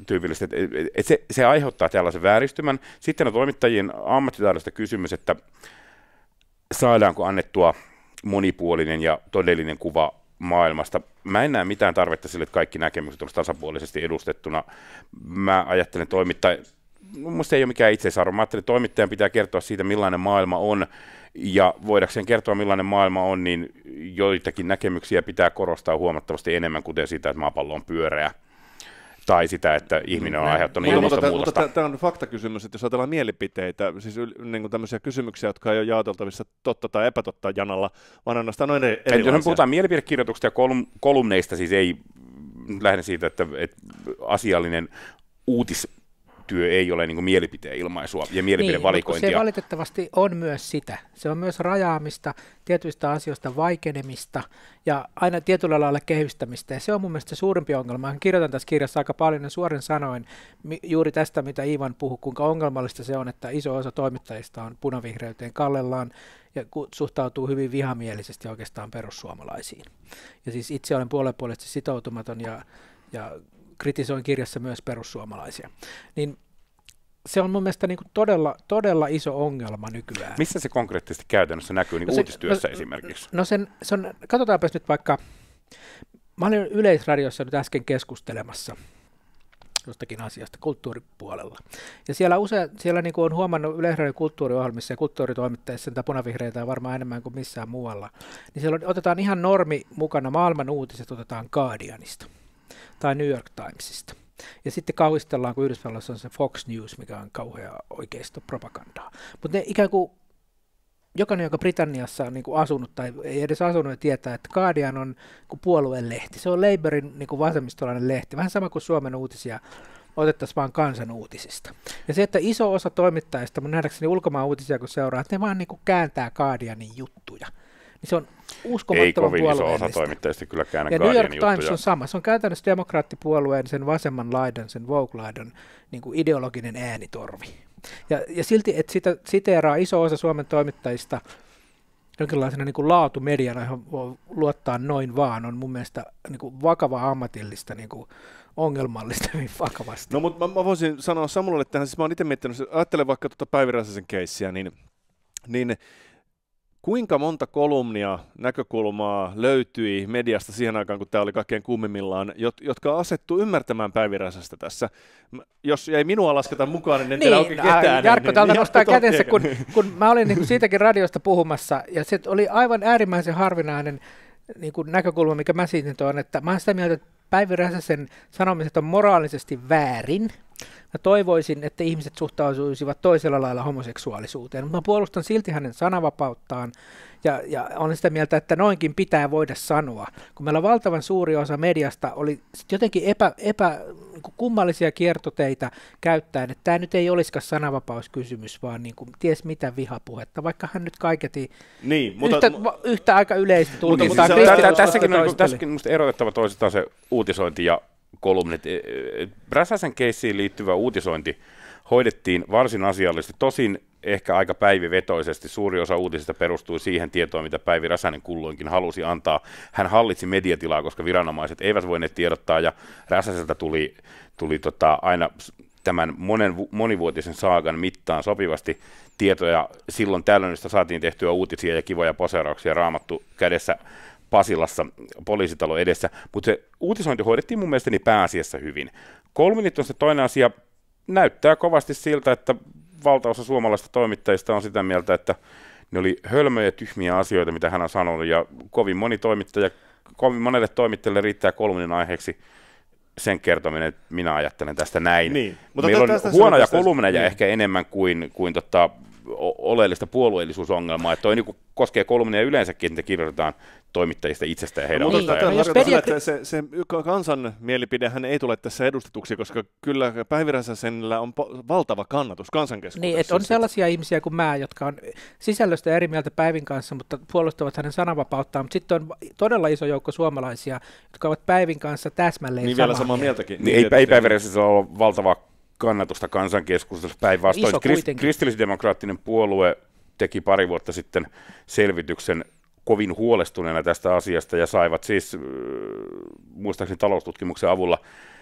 tyypillistä. Et, et, et se, se aiheuttaa tällaisen vääristymän. Sitten on toimittajien ammattitaidosta kysymys, että saadaanko annettua monipuolinen ja todellinen kuva maailmasta. Mä en näe mitään tarvetta sille, että kaikki näkemykset olisivat tasapuolisesti edustettuna. Mä ajattelen toimittaja, mun ei ole mikään itseisarvo. Mä ajattelen, että toimittajan pitää kertoa siitä, millainen maailma on, ja voidakseen kertoa, millainen maailma on, niin joitakin näkemyksiä pitää korostaa huomattavasti enemmän, kuten sitä, että maapallo on pyöreä tai sitä, että ihminen on mm, aiheuttanut ilmastonmuutosta. Mutta tämä on faktakysymys, että jos ajatellaan mielipiteitä, siis niin kuin tämmöisiä kysymyksiä, jotka ei ole jaoteltavissa totta tai epätotta janalla, vaan ainoastaan noin erilaisia. Jos me puhutaan mielipidekirjoituksista ja kolumneista, siis ei lähde siitä, että, että asiallinen uutis työ ei ole niin mielipiteen ilmaisua ja mielipidevalikointia. Niin, se valitettavasti on myös sitä. Se on myös rajaamista, tietyistä asioista vaikenemista ja aina tietyllä lailla kehystämistä. Ja se on mun mielestä se suurempi ongelma. Mä kirjoitan tässä kirjassa aika paljon ja suoren sanoin juuri tästä, mitä Ivan puhui, kuinka ongelmallista se on, että iso osa toimittajista on punavihreyteen kallellaan ja suhtautuu hyvin vihamielisesti oikeastaan perussuomalaisiin. Ja siis itse olen puolipuolisesti sitoutumaton ja, ja kritisoin kirjassa myös perussuomalaisia, niin se on mun mielestä niin kuin todella, todella iso ongelma nykyään. Missä se konkreettisesti käytännössä näkyy, niin no se, uutistyössä no, esimerkiksi? No sen, se on, katsotaanpa nyt vaikka, mä olin Yleisradiossa nyt äsken keskustelemassa jostakin asiasta kulttuuripuolella. Ja siellä, usein, siellä niin kuin on huomannut Yleisradion kulttuuriohjelmissa ja kulttuuritoimittajissa, tämä punavihreitä on varmaan enemmän kuin missään muualla, niin siellä otetaan ihan normi mukana, maailman uutiset otetaan Guardianista tai New York Timesista. Ja sitten kauhistellaan, kun Yhdysvalloissa on se Fox News, mikä on kauhea propagandaa. Mutta ne ikään kuin jokainen, joka Britanniassa on niin kuin asunut tai ei edes asunut, ja tietää, että Guardian on niin puolueen lehti. Se on Labourin niin kuin vasemmistolainen lehti. Vähän sama kuin Suomen uutisia otettaisiin vain kansan uutisista. Ja se, että iso osa toimittajista, mun nähdäkseni ulkomaan uutisia kun seuraa, että ne vaan niin kuin kääntää Guardianin juttuja niin se on uskomattoman Ei kovin iso osa toimittajista kylläkään Ja New York juttuja. Times on sama. Se on käytännössä demokraattipuolueen, sen vasemman laidan, sen Vogue-laidan niin kuin ideologinen äänitorvi. Ja, ja silti, että sitä siteeraa iso osa Suomen toimittajista jonkinlaisena niin kuin laatumediana, johon voi luottaa noin vaan, on mun mielestä niin kuin vakava ammatillista niin kuin ongelmallista [laughs] niin vakavasti. No mutta mä, mä, voisin sanoa Samuelille tähän, siis mä oon itse miettinyt, ajattelen vaikka tuota Päivi Räsäsen keissiä, niin, niin Kuinka monta kolumnia, näkökulmaa löytyi mediasta siihen aikaan, kun tämä oli kaikkein kummimmillaan, jotka asettu ymmärtämään päiviräisestä tässä? Jos ei minua lasketa mukaan, niin en tiedä niin, ketään. Niin- Jarkko niin, täältä niin, nostaa kätensä, kun, kun mä olin niin siitäkin radiosta puhumassa, ja se oli aivan äärimmäisen harvinainen niin kuin näkökulma, mikä mä siitä on, että mä olen sitä mieltä, että Päivi Räsäsen sanomiset on moraalisesti väärin, Mä toivoisin, että ihmiset suhtautuisivat toisella lailla homoseksuaalisuuteen, mutta mä puolustan silti hänen sanavapauttaan ja, ja olen sitä mieltä, että noinkin pitää voida sanoa. Kun meillä valtavan suuri osa mediasta oli jotenkin epä, epä, niin kummallisia kiertoteitä käyttäen, että tämä nyt ei olisikaan sananvapauskysymys, vaan niin kuin ties mitä vihapuhetta, vaikka hän nyt kaiketi niin, mutta, yhtä, mutta, yhtä aika yleistä tulkitaan. Niin, siis tässäkin on niinku- erotettava toisistaan se uutisointi ja kolumnit. E, e, Räsäsen keissiin liittyvä uutisointi hoidettiin varsin asiallisesti, tosin ehkä aika päivivetoisesti. Suuri osa uutisista perustui siihen tietoon, mitä Päivi Räsänen kulloinkin halusi antaa. Hän hallitsi mediatilaa, koska viranomaiset eivät voineet tiedottaa, ja Räsäseltä tuli, tuli tota aina tämän monen, monivuotisen saagan mittaan sopivasti tietoja. Silloin tällöin saatiin tehtyä uutisia ja kivoja poseerauksia raamattu kädessä Pasilassa poliisitalo edessä, mutta se uutisointi hoidettiin mun mielestäni pääasiassa hyvin. Kolminit on se toinen asia, näyttää kovasti siltä, että valtaosa suomalaisista toimittajista on sitä mieltä, että ne oli hölmöjä tyhmiä asioita, mitä hän on sanonut, ja kovin moni toimittaja, kovin monelle toimittajalle riittää kolminen aiheeksi sen kertominen, että minä ajattelen tästä näin. Niin. Mutta Meillä on huonoja tästä... kolumneja niin. ehkä enemmän kuin, kuin tota, oleellista puolueellisuusongelmaa. Että toi niin koskee kolumneja yleensäkin, että kirjoitetaan toimittajista itsestään ja heidän no, mutta niin. Jos pedia... että se, se kansan mielipidehän ei tule tässä edustetuksi, koska kyllä Päivi senillä on valtava kannatus kansankeskuudessa. Niin, että on sellaisia ihmisiä kuin mä, jotka on sisällöstä eri mieltä Päivin kanssa, mutta puolustavat hänen sananvapauttaan. Mutta sitten on todella iso joukko suomalaisia, jotka ovat Päivin kanssa täsmälleen niin samaa, vielä samaa mieltäkin. Niin, niin, ei, ei Päivi ole valtava kannatusta kansankeskustelussa päinvastoin. Krist, kristillisdemokraattinen puolue teki pari vuotta sitten selvityksen kovin huolestuneena tästä asiasta ja saivat siis, äh, muistaakseni taloustutkimuksen avulla,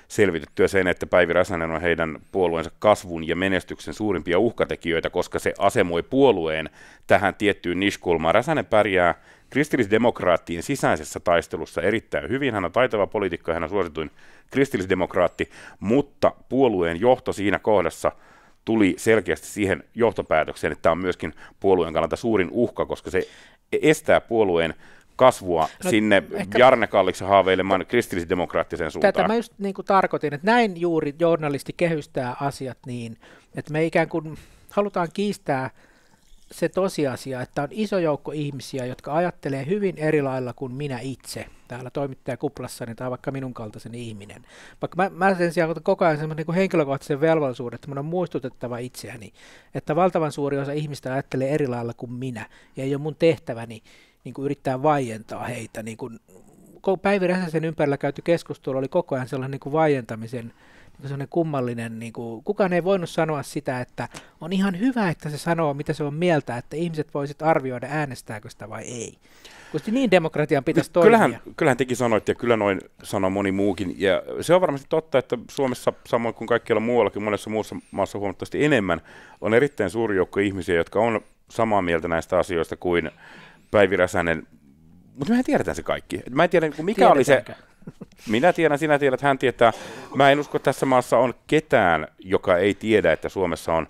selvitettyä sen, että Päivi Räsänen on heidän puolueensa kasvun ja menestyksen suurimpia uhkatekijöitä, koska se asemoi puolueen tähän tiettyyn niskulmaan. Räsänen pärjää kristillisdemokraattien sisäisessä taistelussa erittäin hyvin. Hän on taitava poliitikko, hän on suosituin kristillisdemokraatti, mutta puolueen johto siinä kohdassa tuli selkeästi siihen johtopäätökseen, että tämä on myöskin puolueen kannalta suurin uhka, koska se estää puolueen kasvua no, sinne ehkä... Jarne Kalliksen haaveilemaan kristillisdemokraattiseen suuntaan. Tätä mä just niin kuin tarkoitin, että näin juuri journalisti kehystää asiat niin, että me ikään kuin halutaan kiistää se tosiasia, että on iso joukko ihmisiä, jotka ajattelee hyvin eri lailla kuin minä itse täällä niin tai vaikka minun kaltaisen ihminen. Vaikka mä, mä sen sijaan otan koko ajan semmoinen niin henkilökohtaisen velvollisuuden, että mun on muistutettava itseäni, että valtavan suuri osa ihmistä ajattelee eri lailla kuin minä ja ei ole mun tehtäväni niin kuin yrittää vaientaa heitä. Niin kuin, Päivi Räsäsen ympärillä käyty keskustelu oli koko ajan sellainen niin kuin vaientamisen – semmoinen kummallinen, niin kuin, kukaan ei voinut sanoa sitä, että on ihan hyvä, että se sanoo, mitä se on mieltä, että ihmiset voisit arvioida, äänestääkö sitä vai ei. Koska niin demokratian pitäisi toimia. Kyllähän, kyllähän tekin sanoit ja kyllä noin sanoo moni muukin, ja se on varmasti totta, että Suomessa, samoin kuin kaikkialla muuallakin, monessa muussa maassa huomattavasti enemmän, on erittäin suuri joukko ihmisiä, jotka on samaa mieltä näistä asioista kuin Päivi Räsänen mutta mehän tiedetään se kaikki. Mä en tiedä, mikä Tiedetäänkö? oli se minä tiedän, sinä tiedät, hän tietää. Mä en usko, että tässä maassa on ketään, joka ei tiedä, että Suomessa on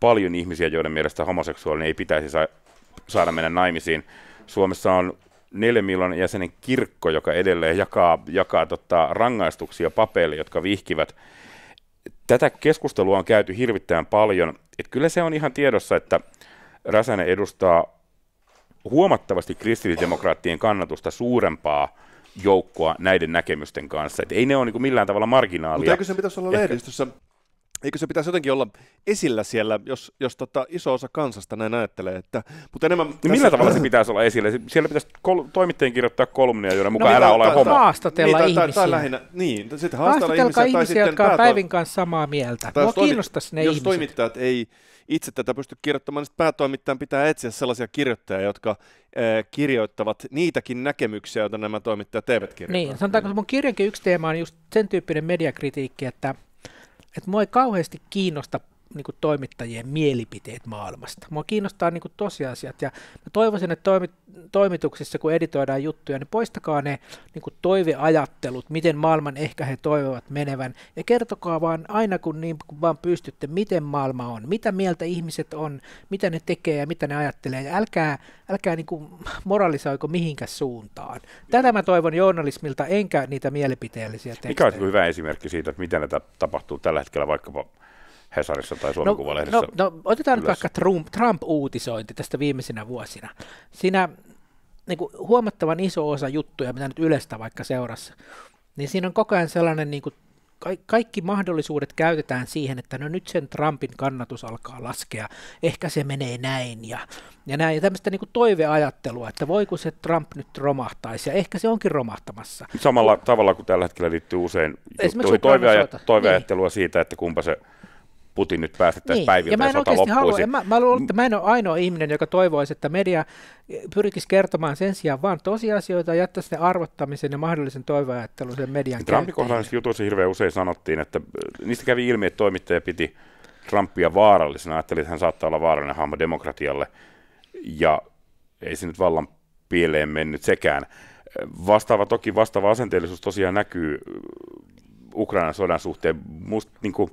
paljon ihmisiä, joiden mielestä homoseksuaalinen ei pitäisi sa- saada mennä naimisiin. Suomessa on neljä miljoonan jäsenen kirkko, joka edelleen jakaa, jakaa tota, rangaistuksia papeille, jotka vihkivät. Tätä keskustelua on käyty hirvittään paljon. Et kyllä se on ihan tiedossa, että Räsänen edustaa huomattavasti kristillisdemokraattien kannatusta suurempaa joukkoa näiden näkemysten kanssa. Et ei ne ole niin millään tavalla marginaalia. Mutta eikö se pitäisi olla lehdistössä Eikö se pitäisi jotenkin olla esillä siellä, jos, jos tota iso osa kansasta näin ajattelee? Että, mutta enemmän niin tässä... Millä tavalla se pitäisi olla esillä? Siellä pitäisi kol- toimittajien kirjoittaa kolumnia, joiden mukaan no, niin, älä ole homo. Haastatella niin, niin ihmisiä. Tai, tai lähinnä, niin, sitten haastatella ihmisiä, ihmisiä tai jotka on päivin kanssa samaa mieltä. Mua kiinnostaisi ne Jos ihmiset. toimittajat ei itse tätä pysty kirjoittamaan, niin päätoimittajan pitää etsiä sellaisia kirjoittajia, jotka eh, kirjoittavat niitäkin näkemyksiä, joita nämä toimittajat eivät kirjoita. Niin, sanotaanko että mun kirjankin yksi teema on just sen tyyppinen mediakritiikki, että – että mua ei kauheasti kiinnosta niin kuin toimittajien mielipiteet maailmasta. Mua kiinnostaa niin kuin tosiasiat ja mä toivoisin, että toimi, toimituksissa, kun editoidaan juttuja, niin poistakaa ne niin kuin toiveajattelut, miten maailman ehkä he toivovat menevän ja kertokaa vaan aina kun niin kun vaan pystytte, miten maailma on, mitä mieltä ihmiset on, mitä ne tekee ja mitä ne ajattelee ja älkää, älkää niin kuin moralisoiko mihinkä suuntaan. Tätä mä toivon journalismilta, enkä niitä mielipiteellisiä tekstejä. Mikä on hyvä esimerkki siitä, että miten näitä tapahtuu tällä hetkellä vaikkapa Hesarissa tai Suomen no, Kuvalehdessä. No, no, otetaan nyt vaikka Trump, Trump-uutisointi tästä viimeisinä vuosina. Siinä niin kuin huomattavan iso osa juttuja, mitä nyt Ylestä vaikka seurassa, niin siinä on koko ajan sellainen niin kuin ka- kaikki mahdollisuudet käytetään siihen, että no nyt sen Trumpin kannatus alkaa laskea, ehkä se menee näin ja, ja näin. Ja tämmöistä niin toiveajattelua, että voiko se Trump nyt romahtaisi ja ehkä se onkin romahtamassa. Samalla tavalla kuin tällä hetkellä liittyy usein niin. toiveajattelua niin. siitä, että kumpa se Putin nyt päästettäisiin niin. päiviltä ja, mä en ja sota loppuisi. Halua, Ja mä, mä, luulen, mm. että mä en ole ainoa ihminen, joka toivoisi, että media pyrkisi kertomaan sen sijaan vaan tosiasioita ja jättäisi ne arvottamisen ja mahdollisen toivoajattelun sen median Trumpin kohdalla jutussa hirveän usein sanottiin, että niistä kävi ilmi, että toimittaja piti Trumpia vaarallisena, Ajattelin, että hän saattaa olla vaarallinen hahmo demokratialle, ja ei se nyt vallan pieleen mennyt sekään. Vastaava toki, vastaava asenteellisuus tosiaan näkyy Ukrainan sodan suhteen. Musta, niin kuin,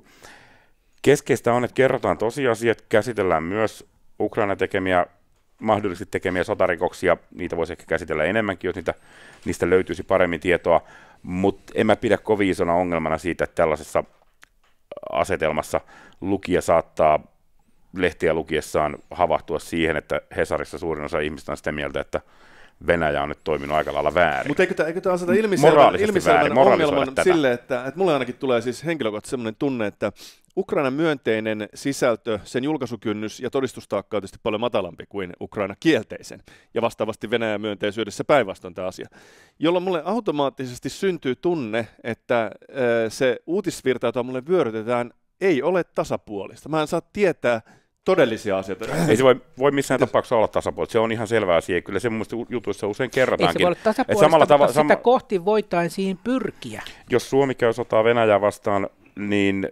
Keskeistä on, että kerrotaan tosiasiat, käsitellään myös Ukraina tekemiä, mahdollisesti tekemiä sotarikoksia. Niitä voisi ehkä käsitellä enemmänkin, jos niitä, niistä löytyisi paremmin tietoa. Mutta en mä pidä kovin isona ongelmana siitä, että tällaisessa asetelmassa lukija saattaa lehtiä lukiessaan havahtua siihen, että Hesarissa suurin osa ihmistä on sitä mieltä, että Venäjä on nyt toiminut aika lailla väärin. Mutta eikö tämä, eikö tämä aseta ilmiselvän, ilmiselvän ongelman sille, että, että mulle ainakin tulee siis henkilökohtaisesti sellainen tunne, että Ukraina myönteinen sisältö, sen julkaisukynnys ja todistustaakka on tietysti paljon matalampi kuin Ukraina kielteisen. Ja vastaavasti Venäjän myönteisyydessä päinvastoin tämä asia. Jolloin mulle automaattisesti syntyy tunne, että se uutisvirta, jota mulle vyörytetään, ei ole tasapuolista. Mä en saa tietää, todellisia asioita. Ei se voi, voi missään tapauksessa olla tasapuolista. Se on ihan selvä asia. Kyllä se mun jutuissa usein kerrotaankin. Ei se voi olla tasapuolista, samalla tava- sama... sitä kohti voitaisiin pyrkiä. Jos Suomi käy sotaa Venäjää vastaan, niin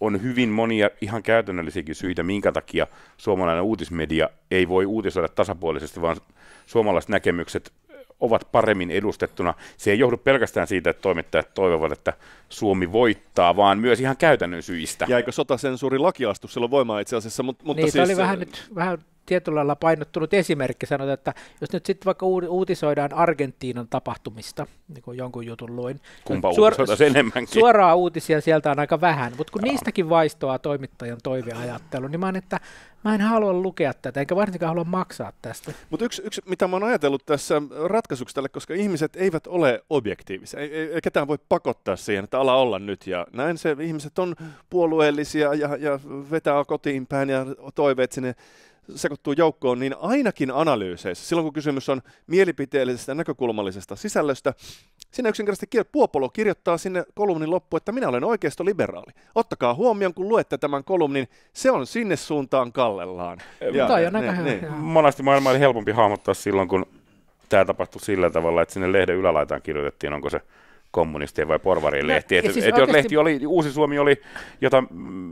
on hyvin monia ihan käytännöllisiäkin syitä, minkä takia suomalainen uutismedia ei voi uutisoida tasapuolisesti, vaan suomalaiset näkemykset ovat paremmin edustettuna. Se ei johdu pelkästään siitä, että toimittajat toivovat, että Suomi voittaa, vaan myös ihan käytännön syistä. Jäikö sotasensuuri lakiastu silloin voimaan itse asiassa? Mut, mutta niin, siis... oli vähän, nyt, vähän tietyllä lailla painottunut esimerkki. Sanotaan, että jos nyt sitten vaikka uutisoidaan Argentiinan tapahtumista, niin kuin jonkun jutun luin. Niin Kumpa suor- enemmänkin? Suoraa uutisia sieltä on aika vähän, mutta kun Jaa. niistäkin vaistoaa toimittajan toiveajattelu, niin mä, en, että mä en halua lukea tätä, enkä varsinkaan halua maksaa tästä. Mutta yksi, yksi, mitä mä oon ajatellut tässä ratkaisuksi tälle, koska ihmiset eivät ole objektiivisia, ei, ei, ketään voi pakottaa siihen, että ala olla nyt ja näin se, ihmiset on puolueellisia ja, ja vetää kotiin päin ja toiveet sinne sekoittuu joukkoon, niin ainakin analyyseissä, silloin kun kysymys on mielipiteellisestä näkökulmallisesta sisällöstä, sinne yksinkertaisesti Puopolo kirjoittaa sinne kolumnin loppu, että minä olen oikeisto liberaali. Ottakaa huomioon, kun luette tämän kolumnin, se on sinne suuntaan kallellaan. Ja, ja, ja, ne, ne. niin. niin. Monesti maailma oli helpompi hahmottaa silloin, kun tämä tapahtui sillä tavalla, että sinne lehden ylälaitaan kirjoitettiin, onko se kommunistien vai porvarien lehti. No, et, siis et oikeasti... jos lehti oli, Uusi Suomi oli, jota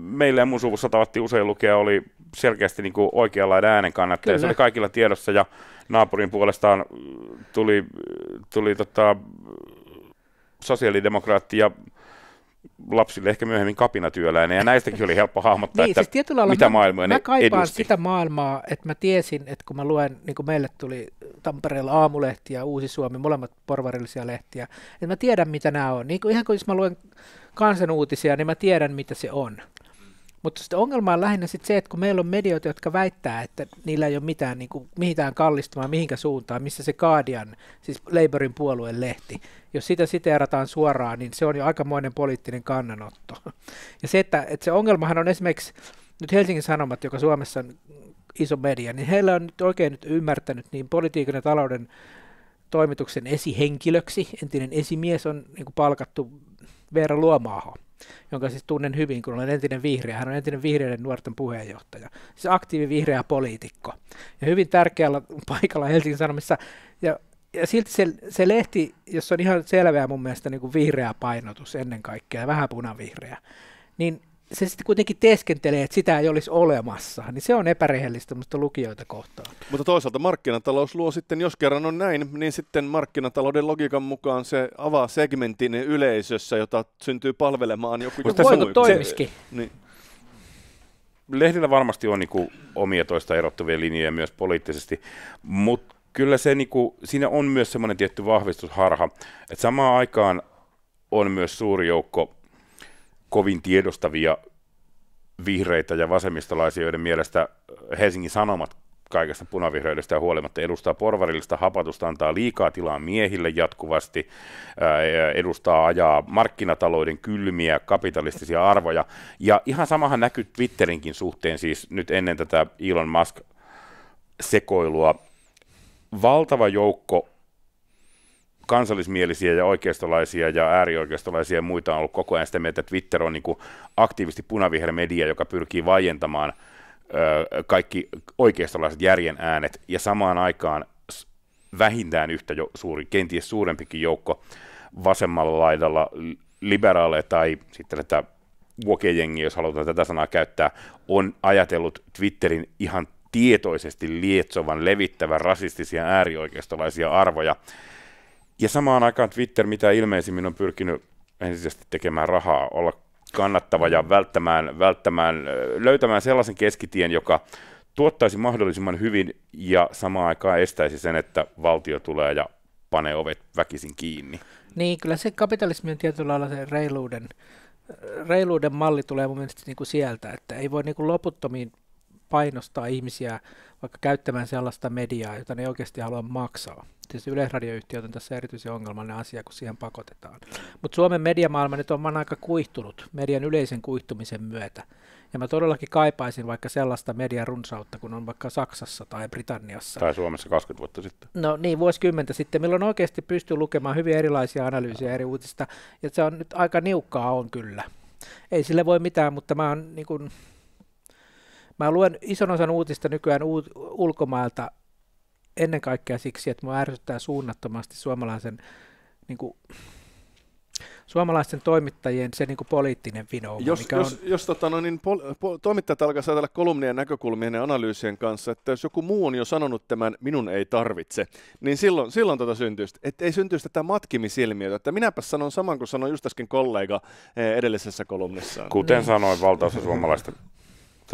meillä ja mun suvussa tavattiin usein lukea, oli selkeästi niin kuin oikeanlainen äänen kannattaja. Kyllä. Se oli kaikilla tiedossa ja naapurin puolestaan tuli, tuli tota, sosiaalidemokraatti ja lapsille ehkä myöhemmin kapinatyöläinen, ja näistäkin oli helppo hahmottaa, niin, että siis mitä lailla, maailmaa mä, mä kaipaan edusti. sitä maailmaa, että mä tiesin, että kun mä luen, niin kuin meille tuli Tampereella aamulehti ja Uusi Suomi, molemmat porvarillisia lehtiä, että mä tiedän, mitä nämä on. Niin kuin, ihan kun jos mä luen kansanuutisia, niin mä tiedän, mitä se on. Mutta sitten ongelma on lähinnä sit se, että kun meillä on medioita, jotka väittää, että niillä ei ole mitään, niin kuin, mihinkään kallistumaan, mihinkä suuntaan, missä se Guardian, siis Labourin puolueen lehti, jos sitä siteerataan suoraan, niin se on jo aikamoinen poliittinen kannanotto. [laughs] Ja se, että, että se ongelmahan on esimerkiksi nyt Helsingin Sanomat, joka Suomessa on iso media, niin heillä on nyt oikein nyt ymmärtänyt niin politiikan ja talouden toimituksen esihenkilöksi, entinen esimies on niin kuin palkattu Veera Luomaaho, jonka siis tunnen hyvin, kun olen entinen vihreä. Hän on entinen vihreiden nuorten puheenjohtaja, siis aktiivi vihreä poliitikko. Ja hyvin tärkeällä paikalla Helsingin Sanomissa. Ja, ja silti se, se lehti, jossa on ihan selvää mun mielestä niin kuin vihreä painotus ennen kaikkea, vähän punavihreä, niin se sitten kuitenkin teeskentelee, että sitä ei olisi olemassa, niin se on epärehellistä mutta lukijoita kohtaan. Mutta toisaalta markkinatalous luo sitten, jos kerran on näin, niin sitten markkinatalouden logiikan mukaan se avaa segmentin yleisössä, jota syntyy palvelemaan joku. joku voiko toimiskin? Se, niin. Lehdillä varmasti on niin omia toista erottuvia linjoja myös poliittisesti, mutta kyllä se, niin kuin, siinä on myös semmoinen tietty vahvistusharha, että samaan aikaan on myös suuri joukko kovin tiedostavia vihreitä ja vasemmistolaisia, joiden mielestä Helsingin Sanomat kaikesta punavihreydestä ja huolimatta edustaa porvarillista hapatusta, antaa liikaa tilaa miehille jatkuvasti, edustaa ajaa markkinatalouden kylmiä kapitalistisia arvoja. Ja ihan samahan näkyy Twitterinkin suhteen siis nyt ennen tätä Elon Musk-sekoilua. Valtava joukko kansallismielisiä ja oikeistolaisia ja äärioikeistolaisia ja muita on ollut koko ajan sitä mieltä, että Twitter on niin kuin aktiivisesti media, joka pyrkii vaientamaan ö, kaikki oikeistolaiset järjen äänet ja samaan aikaan vähintään yhtä jo suuri, kenties suurempikin joukko vasemmalla laidalla liberaaleja tai sitten tätä vuokejengiä, jos halutaan tätä sanaa käyttää, on ajatellut Twitterin ihan tietoisesti lietsovan, levittävän rasistisia äärioikeistolaisia arvoja ja samaan aikaan Twitter mitä ilmeisimmin on pyrkinyt ensisijaisesti tekemään rahaa, olla kannattava ja välttämään, välttämään, löytämään sellaisen keskitien, joka tuottaisi mahdollisimman hyvin ja samaan aikaan estäisi sen, että valtio tulee ja panee ovet väkisin kiinni. Niin, kyllä se kapitalismi on tietyllä lailla se reiluuden, reiluuden malli tulee mun mielestä niin kuin sieltä, että ei voi niin kuin loputtomiin painostaa ihmisiä vaikka käyttämään sellaista mediaa, jota ne oikeasti haluaa maksaa tietysti yleisradioyhtiöt on tässä erityisen ongelmallinen asia, kun siihen pakotetaan. Mutta Suomen mediamaailma nyt on vaan aika kuihtunut median yleisen kuihtumisen myötä. Ja mä todellakin kaipaisin vaikka sellaista median runsautta, kun on vaikka Saksassa tai Britanniassa. Tai Suomessa 20 vuotta sitten. No niin, vuosikymmentä sitten, milloin oikeasti pystyy lukemaan hyvin erilaisia analyysiä eri uutista. Ja se on nyt aika niukkaa on kyllä. Ei sille voi mitään, mutta mä oon niin kun, Mä luen ison osan uutista nykyään uut, ulkomailta ennen kaikkea siksi, että mua ärsyttää suunnattomasti suomalaisen niin kuin, suomalaisten toimittajien se niin kuin poliittinen vinouma, jos, mikä jos, on... Jos tota, no niin, pol, pol, toimittajat alkaa saada kolumnien näkökulmien ja analyysien kanssa, että jos joku muu on jo sanonut tämän, minun ei tarvitse, niin silloin, silloin tota syntyy, että ei syntyisi tätä matkimisilmiötä, että minäpä sanon saman kuin sanoin just äsken kollega eh, edellisessä kolumnissa. Kuten niin. sanoin, valtaosa suomalaista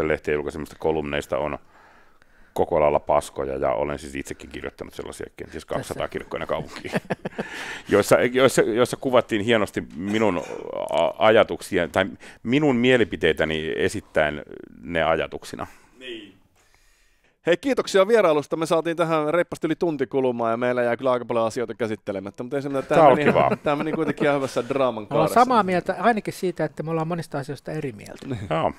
lehtien julkaisemista kolumneista on koko lailla paskoja ja olen siis itsekin kirjoittanut sellaisia kenties 200 kirkkoina kaupunkiin, [laughs] joissa, joissa, joissa kuvattiin hienosti minun ajatuksia tai minun mielipiteitäni esittäen ne ajatuksina. Niin. Hei, kiitoksia vierailusta. Me saatiin tähän reippaasti yli tunti kulumaan ja meillä jäi kyllä aika paljon asioita käsittelemättä, mutta ei se mitään. Tämä, meni, ihan, tämä meni kuitenkin ihan hyvässä draaman kaaressa. samaa mieltä ainakin siitä, että me ollaan monista asioista eri mieltä. Joo.